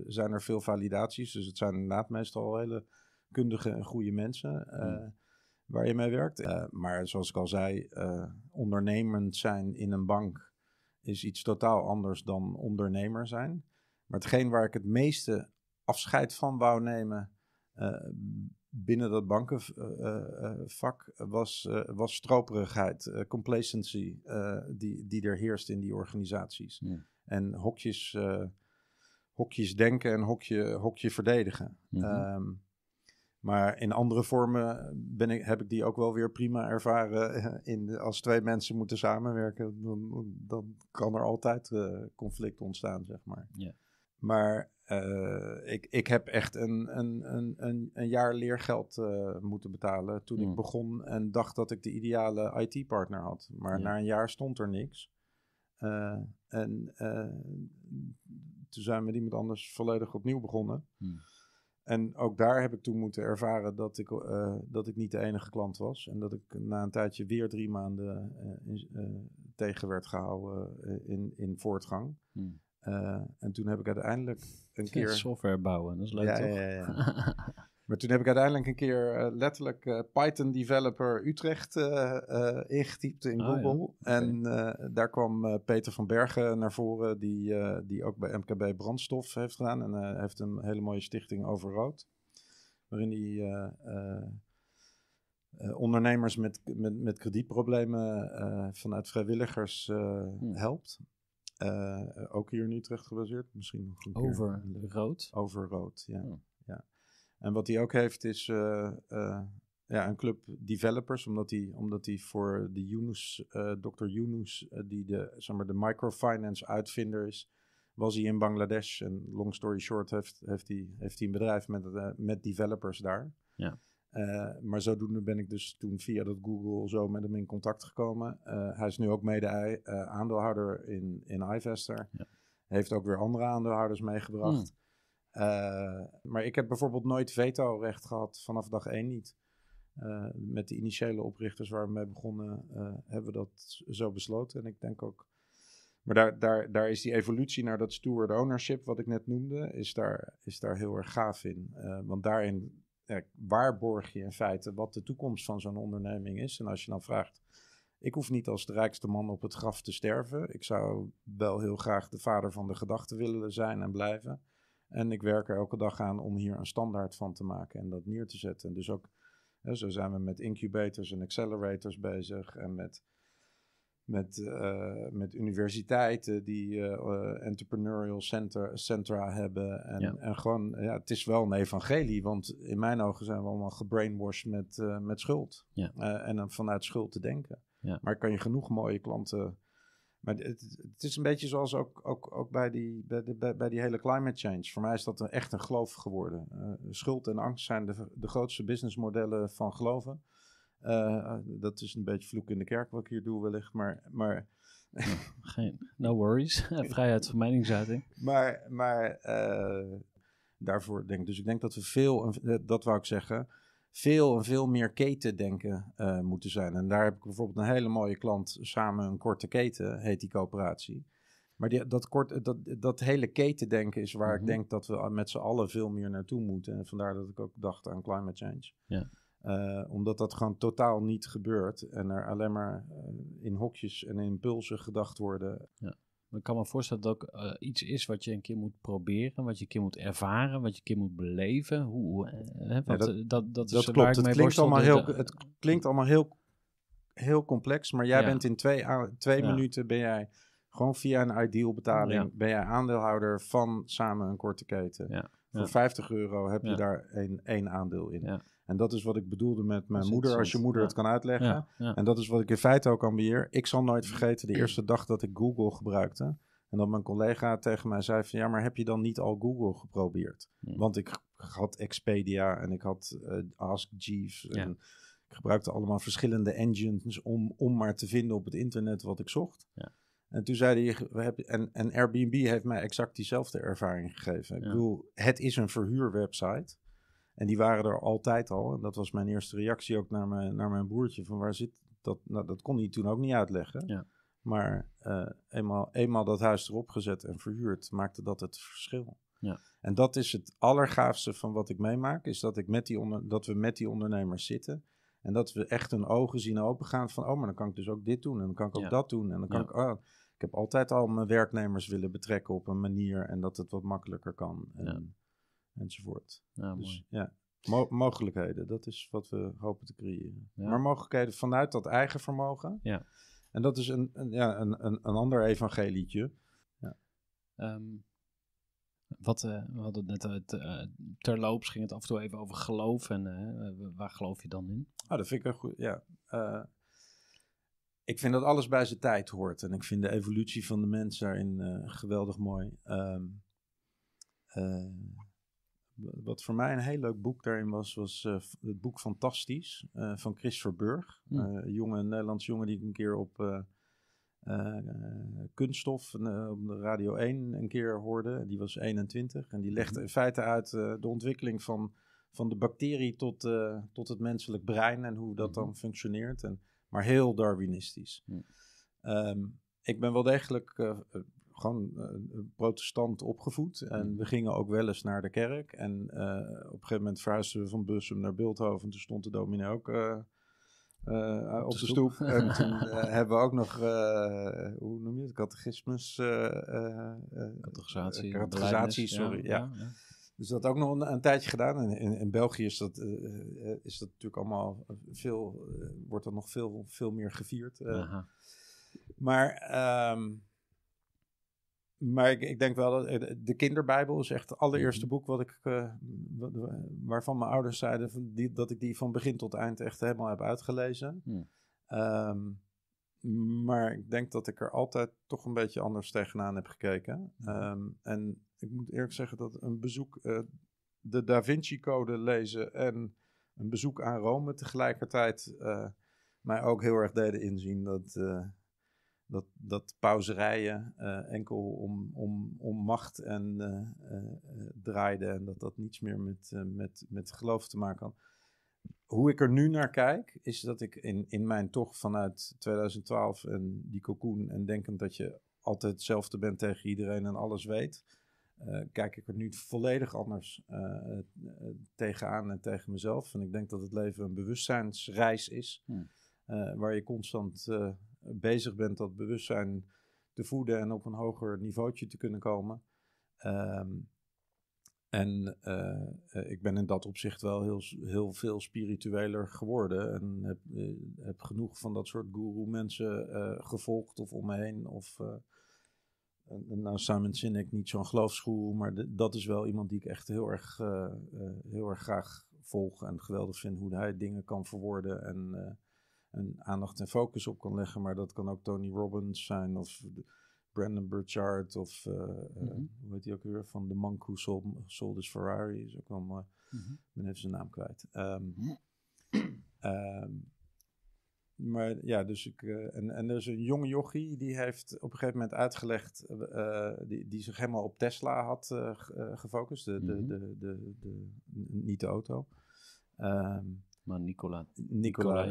Speaker 1: zijn er veel validaties, dus het zijn inderdaad meestal hele kundige en goede mensen. Mm waar je mee werkt. Eh, maar zoals ik al zei, eh, ondernemend zijn in een bank is iets totaal anders dan ondernemer zijn. Maar hetgeen waar ik het meeste afscheid van wou nemen eh, binnen dat bankenvak was, was stroperigheid, complacency die, die er heerst in die organisaties. Ja. En hokjes, hokjes denken en hokje, hokje verdedigen. Mhm. Ehm, maar in andere vormen ben ik, heb ik die ook wel weer prima ervaren. Eh, in, als twee mensen moeten samenwerken, dan, dan kan er altijd eh, conflict ontstaan, zeg maar. Maar eh, ik, ik heb echt een, een, een, een, een jaar leergeld moeten betalen toen ik mm. begon en dacht dat ik de ideale IT-partner had. Maar na een jaar stond er niks. en toen zijn we met iemand anders volledig opnieuw begonnen. Mm. En ook daar heb ik toen moeten ervaren dat ik, eh, dat ik niet de enige klant was. En dat ik na een tijdje weer drie maanden eh, eh, tegen werd gehouden in, in voortgang. Hmm. en toen heb ik uiteindelijk een keer... Software bouwen, dat is leuk ja, toch? Ja, ja, Maar toen heb ik uiteindelijk een keer eh, letterlijk eh, Python Developer Utrecht eh, ingetypt in ah, Google. En daar kwam Peter van Bergen naar voren, die, die ook bij MKB Brandstof heeft gedaan. En heeft een hele mooie stichting over rood. Waarin hij... ondernemers met, met, met kredietproblemen vanuit vrijwilligers hmm. helpt. ook hier in Utrecht gebaseerd, misschien nog een Over keer. rood? Over rood, ja. Oh. En wat hij ook heeft is eh, eh, ja, een club developers, omdat hij omdat hij voor de Yunus, eh, Dr. Yunus, die de, zeg maar, de microfinance uitvinder is, was hij in Bangladesh. En long story short heeft, heeft, hij, heeft hij een bedrijf met, met developers daar. Ja. Uh, maar zodoende ben ik dus toen via dat Google zo met hem in contact gekomen. hij is nu ook mede aandeelhouder in, in iVester. Ja. Heeft ook weer andere aandeelhouders meegebracht. Hmm. Eh, maar ik heb bijvoorbeeld nooit veto-recht gehad, vanaf dag één niet. Eh, met de initiële oprichters waar we mee begonnen, eh, hebben we dat zo besloten. En ik denk ook. Maar daar, daar, daar is die evolutie naar dat steward ownership, wat ik net noemde, is daar, is daar heel erg gaaf in. want daarin waarborg je in feite wat de toekomst van zo'n onderneming is. En als je dan vraagt, ik hoef niet als de rijkste man op het graf te sterven. Ik zou wel heel graag de vader van de gedachten willen zijn en blijven. En ik werk er elke dag aan om hier een standaard van te maken en dat neer te zetten. Dus ook, hè, zo zijn we met incubators en accelerators bezig en met, met, eh, met universiteiten die eh, eh, entrepreneurial center, centra hebben. En, en gewoon, ja, het is wel een evangelie, want in mijn ogen zijn we allemaal gebrainwashed met, met schuld. Ja. en dan vanuit schuld te denken. Maar kan je genoeg mooie klanten maar het, het, is een beetje zoals ook, ook, ook bij, die, bij, de, bij, die hele climate change. Voor mij is dat echt een geloof geworden. Eh, schuld en angst zijn de, de grootste businessmodellen van geloven. Eh, eh, dat is een beetje vloek in de kerk wat ik hier doe wellicht, maar... maar Geen, no worries. Vrijheid van meningsuiting. maar maar daarvoor denk ik... Dus ik denk dat we veel... Dat wou ik zeggen veel en veel meer ketendenken uh, eh, moeten zijn. En daar heb ik bijvoorbeeld een hele mooie klant, samen een korte keten, heet die coöperatie. Maar die, dat, kort, dat, dat hele ketendenken is waar ik mhm. denk dat we met z'n allen veel meer naartoe moeten. En vandaar dat ik ook dacht aan climate change. Ja. Eh, omdat dat gewoon totaal niet gebeurt en er alleen maar eh, in hokjes en in impulsen gedacht worden. Ja ik kan me voorstellen dat ook eh, iets
Speaker 2: is wat je een keer moet proberen, wat je een keer moet ervaren, wat je een keer moet beleven. Hoe, uh, ja, eh, eh, dat, is dat, dat klopt. Het klinkt, allemaal heel,
Speaker 1: het klinkt allemaal heel, heel complex, maar jij bent in twee, twee minuten ben jij gewoon via een ideal betaling ben jij aandeelhouder van samen een korte keten. Voor 50 euro heb je daar één aandeel in. En dat is wat ik bedoelde met mijn moeder, als je moeder het kan uitleggen. En dat is wat ik in feite ook ambieer. Ik zal nooit mm. vergeten de mm. eerste dag dat ik Google gebruikte. En dat mijn collega tegen mij zei van ja, maar heb je dan niet al Google geprobeerd? Mm. Want ik had Expedia en ik had eh, Ask Jeeves. En ik gebruikte allemaal verschillende engines om, om maar te vinden op het internet wat ik zocht. En toen zei hij, en, en Airbnb heeft mij exact diezelfde ervaring gegeven. Ik bedoel, het is een verhuurwebsite. En die waren er altijd al. En dat was mijn eerste reactie ook naar mijn, naar mijn broertje. Van waar zit dat? Nou, dat kon hij toen ook niet uitleggen. Ja. Maar eh, eenmaal, eenmaal dat huis erop gezet en verhuurd, maakte dat het verschil. Ja. En dat is het allergaafste van wat ik meemaak, is dat, ik met die onder, dat we met die ondernemers zitten. En dat we echt hun ogen zien opengaan van, oh, maar dan kan ik dus ook dit doen en dan kan ik ook dat doen. En dan kan ik, oh, ik heb altijd al mijn werknemers willen betrekken op een manier en dat het wat makkelijker kan. En, enzovoort. Ja, dus, mooi. ja. mogelijkheden, dat is wat we hopen te creëren. Ja. Maar mogelijkheden vanuit dat eigen vermogen. Ja. En dat is een, ja, een, een, een, ander evangelietje. Ja. Ehm,
Speaker 2: wat, eh, we hadden net uh, terloops, ging het af en toe even over
Speaker 1: geloof. En waar geloof je dan in? Ah, oh, dat vind ik wel goed, ja. ik vind dat alles bij zijn tijd hoort. En ik vind de evolutie van de mens daarin geweldig mooi. Um, wat voor mij een heel leuk boek daarin was, was eh, het boek Fantastisch eh, van Chris Verburg. Mm. Hm. Eh, jonge Nederlands jongen die ik een keer op Kunststof, op Radio 1 een keer hoorde. Die was 21 en die legde hm. in feite uit de ontwikkeling van, van de bacterie tot, tot het menselijk brein en hoe dat hm. dan functioneert. En, maar heel Darwinistisch. Ehm, ik ben wel degelijk gewoon uh, protestant opgevoed. En mm. we gingen ook wel eens naar de kerk. En eh, op een gegeven moment verhuisden we van Bussum naar Beeldhoven. Toen stond de dominee ook eh, op, op, de, stoep. en toen hebben we ook nog, hoe noem je het, catechismus? catechisatie. catechisatie, sorry, ja. Dus dat ook nog een, tijdje gedaan. En in, in, België is dat, is dat natuurlijk allemaal veel, wordt dat nog veel, veel meer gevierd. maar ehm, maar ik, denk wel dat eh, de kinderbijbel is echt het allereerste mhm. boek wat ik, eh, waarvan mijn ouders zeiden van dat ik die van begin tot eind echt helemaal heb uitgelezen. Hmm. Ehm, maar ik denk dat ik er altijd toch een beetje anders tegenaan heb gekeken. Ehm, en ik moet eerlijk zeggen dat een bezoek eh, de Da Vinci Code lezen en een bezoek aan Rome tegelijkertijd mij ook heel erg deden inzien dat dat, dat pauzerijen uh, enkel om, om, om macht en uh, eh, eh, draaiden en dat dat niets meer met, met, met geloof te maken had. Hoe ik er nu naar kijk, is dat ik in, in mijn toch vanuit 2012 en die cocoon en denkend dat je altijd hetzelfde bent tegen iedereen en alles weet, kijk ik er nu volledig anders tegenaan en tegen mezelf. En ik denk dat het leven een bewustzijnsreis is. Hmm. waar je constant bezig bent dat bewustzijn te voeden en op een hoger niveautje te kunnen komen. Ehm, en eh, eh, ik ben in dat opzicht wel heel, heel veel spiritueler geworden. En heb, eh, heb genoeg van dat soort guru-mensen gevolgd of om me heen. Of, uh, nou, Simon Sinek, niet zo'n geloofsgoer, maar dat is wel iemand die ik echt heel erg, heel erg graag volg. En geweldig vind hoe hij dingen kan verwoorden en een aandacht en focus op kan leggen. Maar dat kan ook Tony Robbins zijn of Brandon Burchard of uh, mm hoe heet die ook weer? Van de Monk Who Sold, Ferrari is ook wel mooi. Mhm. ben even zijn naam kwijt. Ehm, mhm. ehm, maar ja, dus ik. Eh, en, en er is een jonge jochie die heeft op een gegeven moment uitgelegd. die, die zich helemaal op Tesla had gefocust. De, de, mhm. de, de, de, niet de auto. Um, maar Nikola,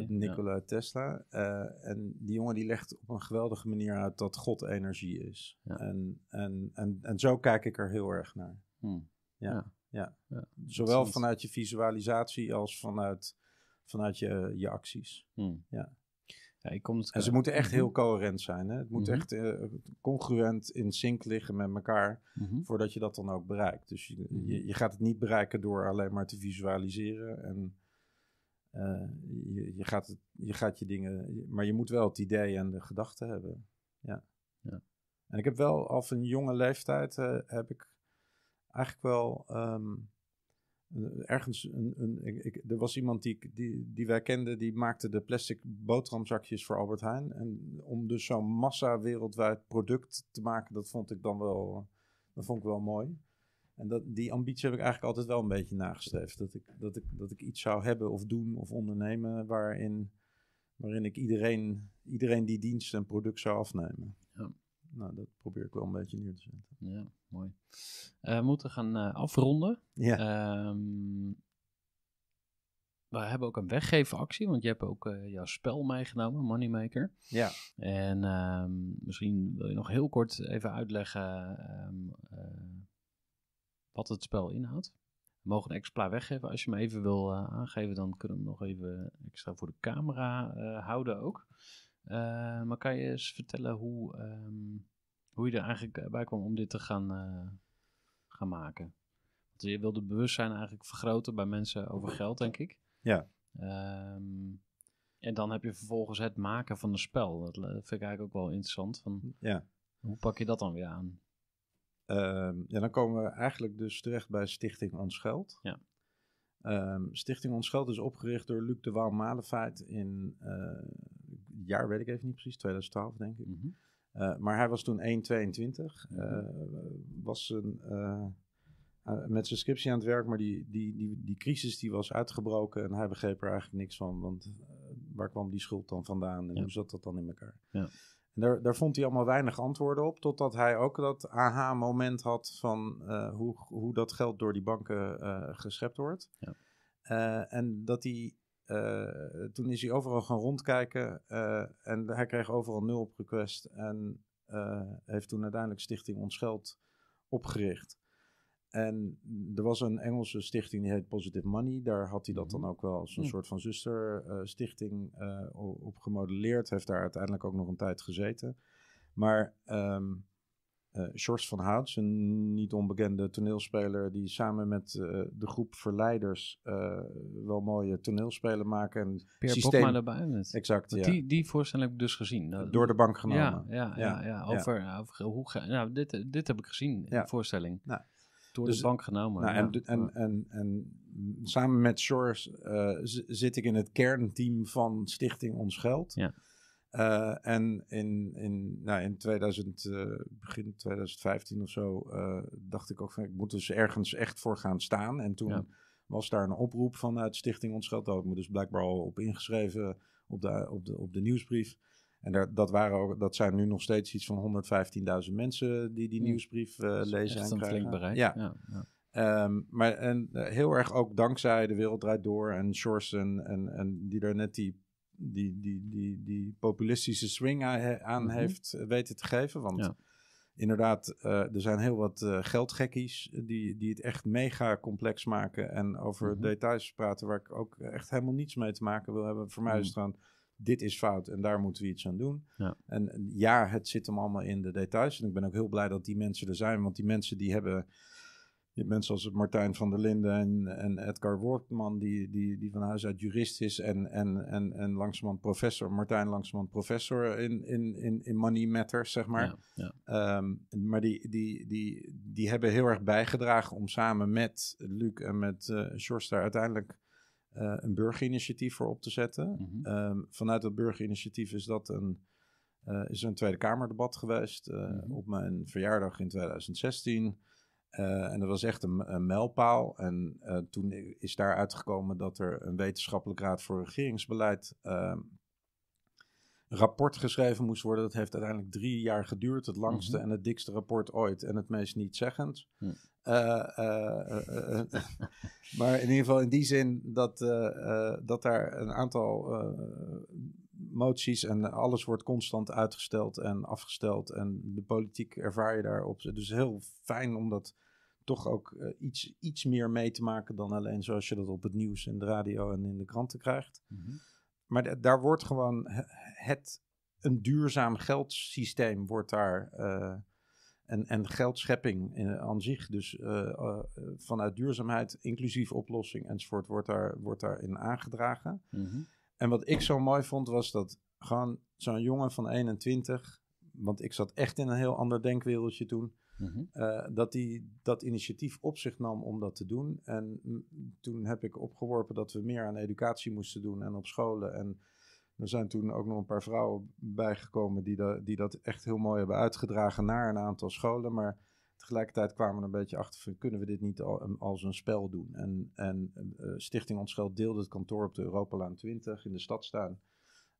Speaker 1: Nikola, Tesla. Eh, en die jongen die legt op een geweldige manier uit dat God energie is. En, en, en, en zo kijk ik er heel erg naar. Hmm. Ja, ja. ja. Zowel vanuit je visualisatie als vanuit, vanuit je, je acties. Hmm. Ja. Ik kom en ze moeten echt mhm. heel coherent zijn. Hè? Het moet mhm. echt eh, congruent in sync liggen met elkaar mhm. voordat je dat dan ook bereikt. Dus je, je, je, gaat het niet bereiken door alleen maar te visualiseren en eh, je, je, gaat het, je gaat je dingen, maar je moet wel het idee en de gedachte hebben. Ja. ja. En ik heb wel af een jonge leeftijd eh, heb ik eigenlijk wel ehm, ergens een, een ik, er was iemand die, die, die wij kenden, die maakte de plastic boterhamzakjes voor Albert Heijn. En om dus zo'n massa wereldwijd product te maken, dat vond ik dan wel, dat vond ik wel mooi. En dat, die ambitie heb ik eigenlijk altijd wel een beetje nagestreefd. Dat ik, dat ik, dat ik iets zou hebben of doen of ondernemen waarin, waarin ik iedereen, iedereen die dienst en product zou afnemen. Ja. Nou, dat probeer ik wel een beetje neer te zetten. Ja, mooi.
Speaker 2: Eh, we moeten gaan eh, afronden. Ja. Ehm, we hebben ook een weggevenactie, want je hebt ook eh, jouw spel meegenomen, Moneymaker. Ja. En ehm, misschien wil je nog heel kort even uitleggen ehm, wat het spel inhoudt. We mogen een exemplaar weggeven. Als je hem even wil eh, aangeven, dan kunnen we hem nog even extra voor de camera eh, houden ook. Eh, maar kan je eens vertellen hoe, ehm, hoe je er eigenlijk bij kwam om dit te gaan, gaan maken? Want je wilde bewustzijn eigenlijk vergroten bij mensen over geld, denk ik. Ja. Ehm, en dan heb je vervolgens het maken van een spel. Dat vind ik eigenlijk ook wel interessant. Van, ja. Hoe pak je dat dan weer aan?
Speaker 1: Um, ja, dan komen we eigenlijk dus terecht bij Stichting Ons Geld. Ja. Ehm, Stichting Ons Geld is opgericht door Luc de Waal Malefeit in, uh, jaar weet ik even niet precies, 2012 denk ik. Mhm. Eh, maar hij was toen 1,22, mm eh, was een, met zijn scriptie aan het werk, maar die, die, die, die crisis die was uitgebroken en hij begreep er eigenlijk niks van, want waar kwam die schuld dan vandaan en hoe zat dat dan in elkaar? Ja daar, vond hij allemaal weinig antwoorden op, totdat hij ook dat aha-moment had van eh, hoe, hoe dat geld door die banken eh, geschept wordt. Ja. Eh, en dat hij, toen is hij overal gaan rondkijken en hij kreeg overal nul op request en heeft toen uiteindelijk Stichting Ons Geld opgericht. En er was een Engelse stichting die heet Positive Money. Daar had hij dat dan mhm. ook wel als een soort van zusterstichting eh, op gemodelleerd. Heeft daar uiteindelijk ook nog een tijd gezeten. Maar um, George van Hout, een niet onbekende toneelspeler, die samen met eh, de groep verleiders wel mooie toneelspelen maken. En Peer systeem... Bokma erbij. Met... Exact, ja. Die,
Speaker 2: die voorstelling heb ik dus gezien.
Speaker 1: Door de bank genomen. Ja, ja, ja, ja, over,
Speaker 2: hoe... Ga... Nou, dit, dit heb ik gezien, de voorstelling. Nou door dus, de bank genomen. Nou, en, en,
Speaker 1: en, en, samen met Shores eh, zit ik in het kernteam van Stichting Ons Geld. Ja. Eh, en in, in, nou, in 2000, uh, eh, begin 2015 of zo dacht ik ook van ik moet dus ergens echt voor gaan staan. En toen was daar een oproep vanuit Stichting Ons Geld. Daar had ik me dus blijkbaar al op ingeschreven op de, op de, op de nieuwsbrief. En dat, waren ook, dat zijn nu nog steeds iets van 115.000 mensen die die nieuwsbrief uh, lezen. Echt en een flink bereik. Ja. ja, ehm, maar en, eh, heel erg ook dankzij De Wereld Draait Door en Shores en, en, die daar net die, die, die, die, die populistische swing aan, mhm. heeft eh, weten te geven. Want inderdaad, er zijn heel wat geldgekkies die, die het echt mega complex maken. En over mhm. details praten waar ik ook echt helemaal niets mee te maken wil hebben. Voor mij mm -hmm. is het dit is fout en daar moeten we iets aan doen. Ja. En ja, het zit hem allemaal in de details. En ik ben ook heel blij dat die mensen er zijn, want die mensen die hebben... Je hebt mensen als Martijn van der Linden en, en Edgar Wortman, die, die, die van huis uit jurist is en, en, en, en langzamerhand professor. Martijn langzamerhand professor in, in, in, in money matters, zeg maar. Ja, ehm, maar die, die, die, die hebben heel erg bijgedragen om samen met Luc en met uh, daar uiteindelijk eh, een burgerinitiatief voor op te zetten. Mhm. Ehm, vanuit dat burgerinitiatief is dat een, eh, is een Tweede Kamerdebat geweest eh, mhm. op mijn verjaardag in 2016. en dat was echt een, mijlpaal. En toen is daar uitgekomen dat er een wetenschappelijk raad voor regeringsbeleid ehm, rapport geschreven moest worden. Dat heeft uiteindelijk drie jaar geduurd. Het langste mhm. en het dikste rapport ooit en het meest nietzeggend. Mm. Eh, eh, eh, maar in ieder geval in die zin dat, dat daar een aantal moties en alles wordt constant uitgesteld en afgesteld. En de politiek ervaar je daarop. Dus heel fijn om dat toch ook iets, iets meer mee te maken dan alleen zoals je dat op het nieuws en de radio en in de kranten krijgt. Mm Maar daar wordt gewoon het, een duurzaam geldsysteem wordt daar, en, en geldschepping eh, aan zich, dus eh, eh, vanuit duurzaamheid, inclusief oplossing enzovoort, wordt, daar, wordt daarin aangedragen. Mhm. En wat ik zo mooi vond, was dat gewoon zo'n jongen van 21, want ik zat echt in een heel ander denkwereldje toen, mhm. dat hij dat initiatief op zich nam om dat te doen. En toen heb ik opgeworpen dat we meer aan educatie moesten doen en op scholen. En er zijn toen ook nog een paar vrouwen bijgekomen die, dat die dat echt heel mooi hebben uitgedragen naar een aantal scholen. Maar tegelijkertijd kwamen we een beetje achter van, kunnen we dit niet al, als een spel doen? En, en eh, Stichting Ons deelde het kantoor op de Europalaan 20 in de stadstuin.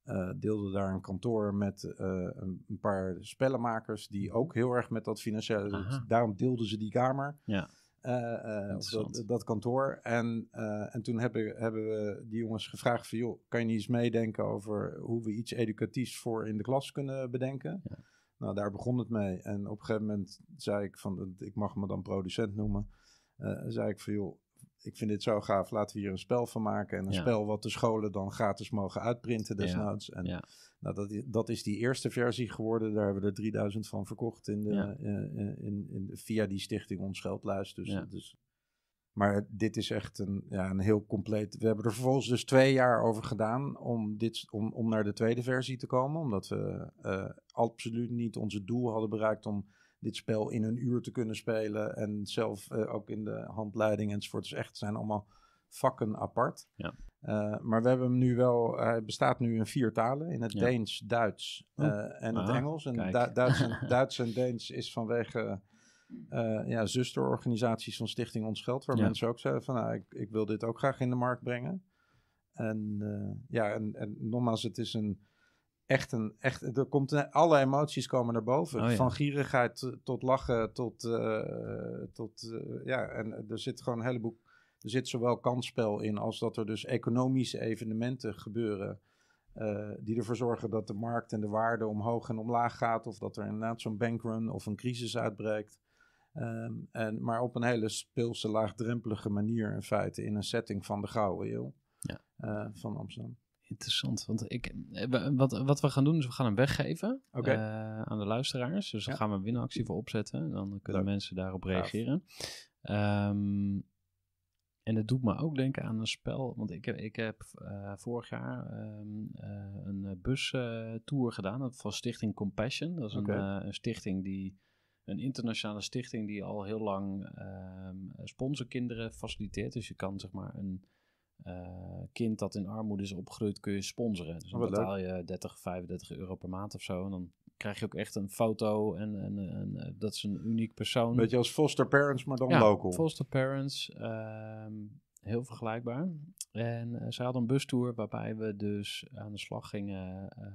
Speaker 1: Uh, eh, deelde daar een kantoor met eh, een, paar spellenmakers die ook heel erg met dat financiële... daarom deelden ze die kamer. Ja. Eh, eh, dat, dat, kantoor. En, eh, en toen hebben, hebben we die jongens gevraagd van... joh, kan je niet eens meedenken over hoe we iets educatiefs voor in de klas kunnen bedenken? Nou, daar begon het mee. En op een gegeven moment zei ik van... ik mag me dan producent noemen. zei ik van joh, ik vind dit zo gaaf, laten we hier een spel van maken. En een spel wat de scholen dan gratis mogen uitprinten desnoods. En, ja. Nou, dat is, dat is die eerste versie geworden. Daar hebben we er 3000 van verkocht in de, eh, eh, in, in, via die stichting Ons Geldluis. Dus, dus, maar dit is echt een, ja, een heel compleet... We hebben er vervolgens dus twee jaar over gedaan om, dit, om, om naar de tweede versie te komen. Omdat we eh, absoluut niet onze doel hadden bereikt om dit spel in een uur te kunnen spelen. En zelf ook in de handleiding enzovoort. Dus echt zijn allemaal vakken apart. Ja. Eh, maar we hebben hem nu wel, hij bestaat nu in vier talen, in het Deens, Duits oh. eh, en het Engels. En Duits, en, Duits en Deens is vanwege eh, ja, zusterorganisaties van Stichting Ons Geld, waar mensen ook zeiden van nou, ik, ik, wil dit ook graag in de markt brengen. En ja, en, en, nogmaals, het is een, echt een, echt, er komt, alle emoties komen naar boven. Oh, van gierigheid tot lachen, tot, tot ja, en er zit gewoon een heleboel er zit zowel kansspel in als dat er dus economische evenementen gebeuren. Uh, die ervoor zorgen dat de markt en de waarde omhoog en omlaag gaat. Of dat er inderdaad zo'n bankrun of een crisis uitbreekt. Ehm, en, maar op een hele speelse, laagdrempelige manier in feite. In een setting van de Gouden Eeuw ja. Eh, van Amsterdam. Interessant, want ik, eh, wat, wat we gaan doen is we gaan hem
Speaker 2: weggeven aan de luisteraars. Dus ja. gaan we een winactie voor opzetten. En dan kunnen mensen daarop reageren. Ehm en het doet me ook denken aan een spel. Want ik heb, ik heb eh, vorig jaar um, uh, een eh, bustour gedaan. Dat van Stichting Compassion. Dat is een, een, stichting die. Een internationale stichting die al heel lang um, sponsorkinderen faciliteert. Dus je kan zeg maar een kind dat in armoede is opgegroeid, kun je sponsoren. Dus dan oh, betaal je 30, 35 euro per maand of zo. En dan krijg je ook echt een foto en, en, en eh, dat is een uniek persoon. Beetje als foster parents, maar dan ja, local. foster parents. Ehm, heel vergelijkbaar. En eh, ze hadden een bustour waarbij we dus aan de slag gingen eh,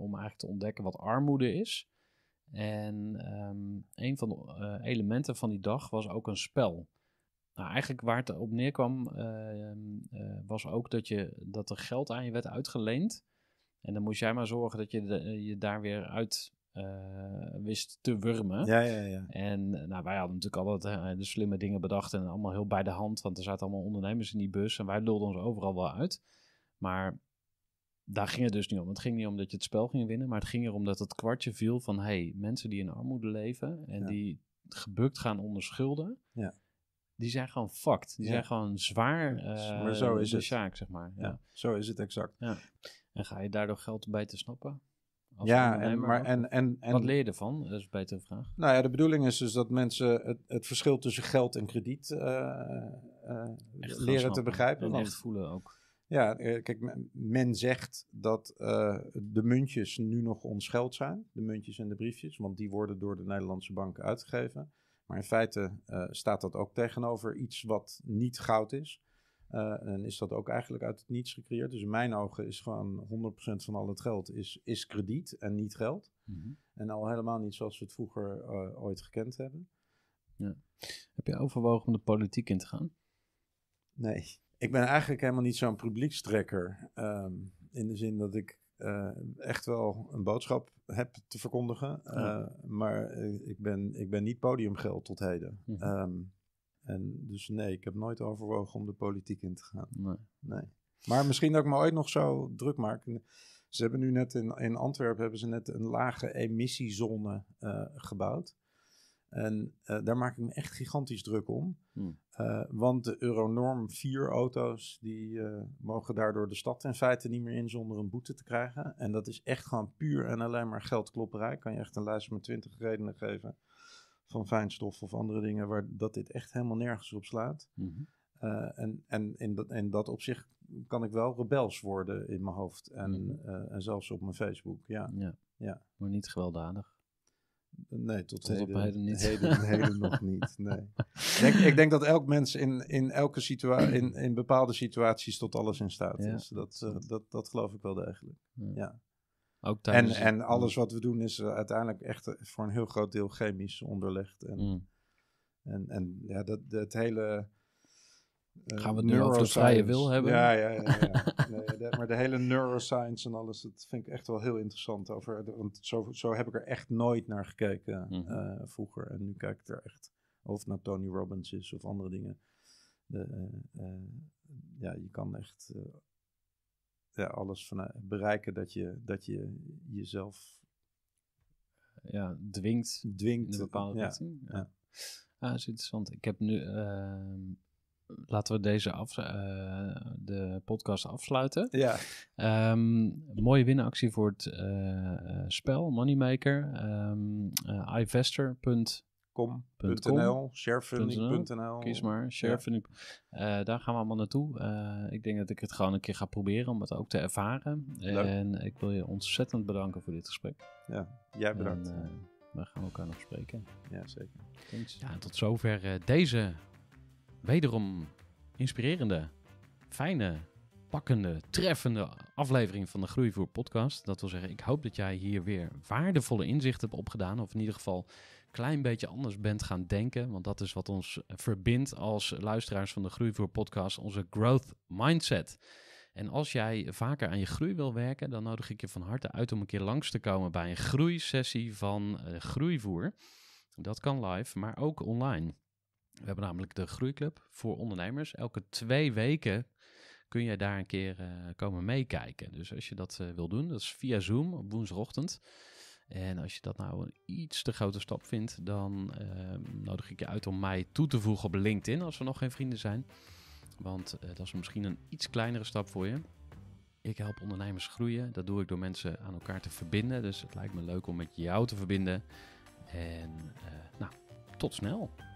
Speaker 2: om eigenlijk te ontdekken wat armoede is. En ehm, een van de elementen van die dag was ook een spel. Nou, eigenlijk waar het op neerkwam ehm, was ook dat, je, dat er geld aan je werd uitgeleend. En dan moest jij maar zorgen dat je je daar weer uit eh, wist te wurmen. Ja, ja, ja. En eh, nou, wij hadden natuurlijk altijd eh, de slimme dingen bedacht en allemaal heel bij de hand, want er zaten allemaal ondernemers in die bus en wij lulden ons overal wel uit. Maar daar ging het dus niet om. Het ging niet om dat je het spel ging winnen, maar het ging erom dat het kwartje viel van hey, mensen die in armoede leven en die gebukt gaan onder schulden. Ja. Die zijn gewoon fucked. Die zijn gewoon zwaar. maar zo is de het. zeg maar. Ja. zo is het exact. Ja. En ga je daardoor geld bij te snappen? ja, en, maar, en, en, en, wat leer je ervan? Dat is beter vraag.
Speaker 1: Nou ja, de bedoeling is dus dat mensen het, het verschil tussen geld en krediet eh, eh, leren te begrijpen. En echt voelen ook. Ja, eh, kijk, men, zegt dat de muntjes nu nog ons geld zijn, de muntjes en de briefjes, want die worden door de Nederlandse bank uitgegeven. Maar in feite staat dat ook tegenover iets wat niet goud is. Eh, en is dat ook eigenlijk uit het niets gecreëerd. Dus in mijn ogen is gewoon 100% van al het geld is, is krediet en niet geld. Mhm. En al helemaal niet zoals we het vroeger eh, ooit gekend hebben. Ja.
Speaker 2: Heb je overwogen om de politiek in te gaan?
Speaker 1: Nee, ik ben eigenlijk helemaal niet zo'n publiekstrekker. Ehm, in de zin dat ik eh, echt wel een boodschap heb te verkondigen. Maar ik ben, ik ben niet podiumgeld tot heden. Mm en dus nee, ik heb nooit overwogen om de politiek in te gaan. Nee. nee. Maar misschien dat ik me ooit nog zo druk maak. Ze hebben nu net in, in Antwerpen hebben ze net een lage emissiezone eh, gebouwd. En eh, daar maak ik me echt gigantisch druk om. Hmm. Eh, want de Euronorm 4 auto's die mogen daardoor de stad in feite niet meer in zonder een boete te krijgen. En dat is echt gewoon puur en alleen maar geldklopperij. Kan je echt een lijst met 20 redenen geven van fijnstof of andere dingen, waar dat dit echt helemaal nergens op slaat. Mm en, en in dat, en dat opzicht kan ik wel rebels worden in mijn hoofd en, mhm. eh, en zelfs op mijn Facebook. Ja. ja.
Speaker 2: maar niet gewelddadig.
Speaker 1: Nee, tot, tot heden, op heden niet. nog niet, nee. ik denk dat elk mens in, in, elke situatie, in, in bepaalde situaties tot alles in staat is. Dat, eh, dat, dat geloof ik wel degelijk, ja en, en alles mm. wat we doen is eh, uiteindelijk echt eh, voor een heel groot deel chemisch onderlegd. En, mm. en, en ja, dat, dat hele... Eh, Gaan we het nu over wil hebben? Ja, ja, ja. ja. nee, maar de hele neuroscience en alles, dat vind ik echt wel heel interessant. Over, want zo, zo heb ik er echt nooit naar gekeken mhm. vroeger. En nu kijk ik er echt, of naar nou Tony Robbins is of andere dingen. De, ja, je kan echt ja, eh, alles van, eh, bereiken dat je, dat je jezelf
Speaker 2: ja, dwingt, dwingt in een bepaalde ja, richting. Ja. Ah, dat is interessant. Ik heb nu. Ehm, laten we deze af, eh, de podcast afsluiten. Ja. Ehm, mooie winactie voor het uh, spel Moneymaker. Um, ehm, iVester.com Com.nl, sharefunding.nl. Kies maar, sharefunding. Ja. Eh, daar gaan we allemaal naartoe. Eh, ik denk dat ik het gewoon een keer ga proberen om het ook te ervaren. En ik wil je ontzettend bedanken voor dit gesprek. Ja,
Speaker 1: jij bedankt. En,
Speaker 2: eh, we gaan elkaar nog spreken. Ja, zeker. Ja, tot zover deze wederom inspirerende, fijne, pakkende, treffende aflevering van de Groeivoer podcast. Dat wil zeggen, ik hoop dat jij hier weer waardevolle inzichten hebt opgedaan. Of in ieder geval klein beetje anders bent gaan denken. Want dat is wat ons verbindt als luisteraars van de Groeivoer Podcast, onze growth mindset. En als jij vaker aan je groei wil werken, dan nodig ik je van harte uit om een keer langs te komen bij een groeisessie van eh, Groeivoer. Dat kan live, maar ook online. We hebben namelijk de Groeiclub voor ondernemers. Elke twee weken kun je daar een keer eh, komen meekijken. Dus als je dat eh, wil doen, dat is via Zoom op woensdagochtend. En als je dat nou een iets te grote stap vindt, dan ehm, nodig ik je uit om mij toe te voegen op LinkedIn als we nog geen vrienden zijn. Want eh, dat is misschien een iets kleinere stap voor je. Ik help ondernemers groeien. Dat doe ik door mensen aan elkaar te verbinden. Dus het lijkt me leuk om met jou te verbinden. En eh, nou, tot snel.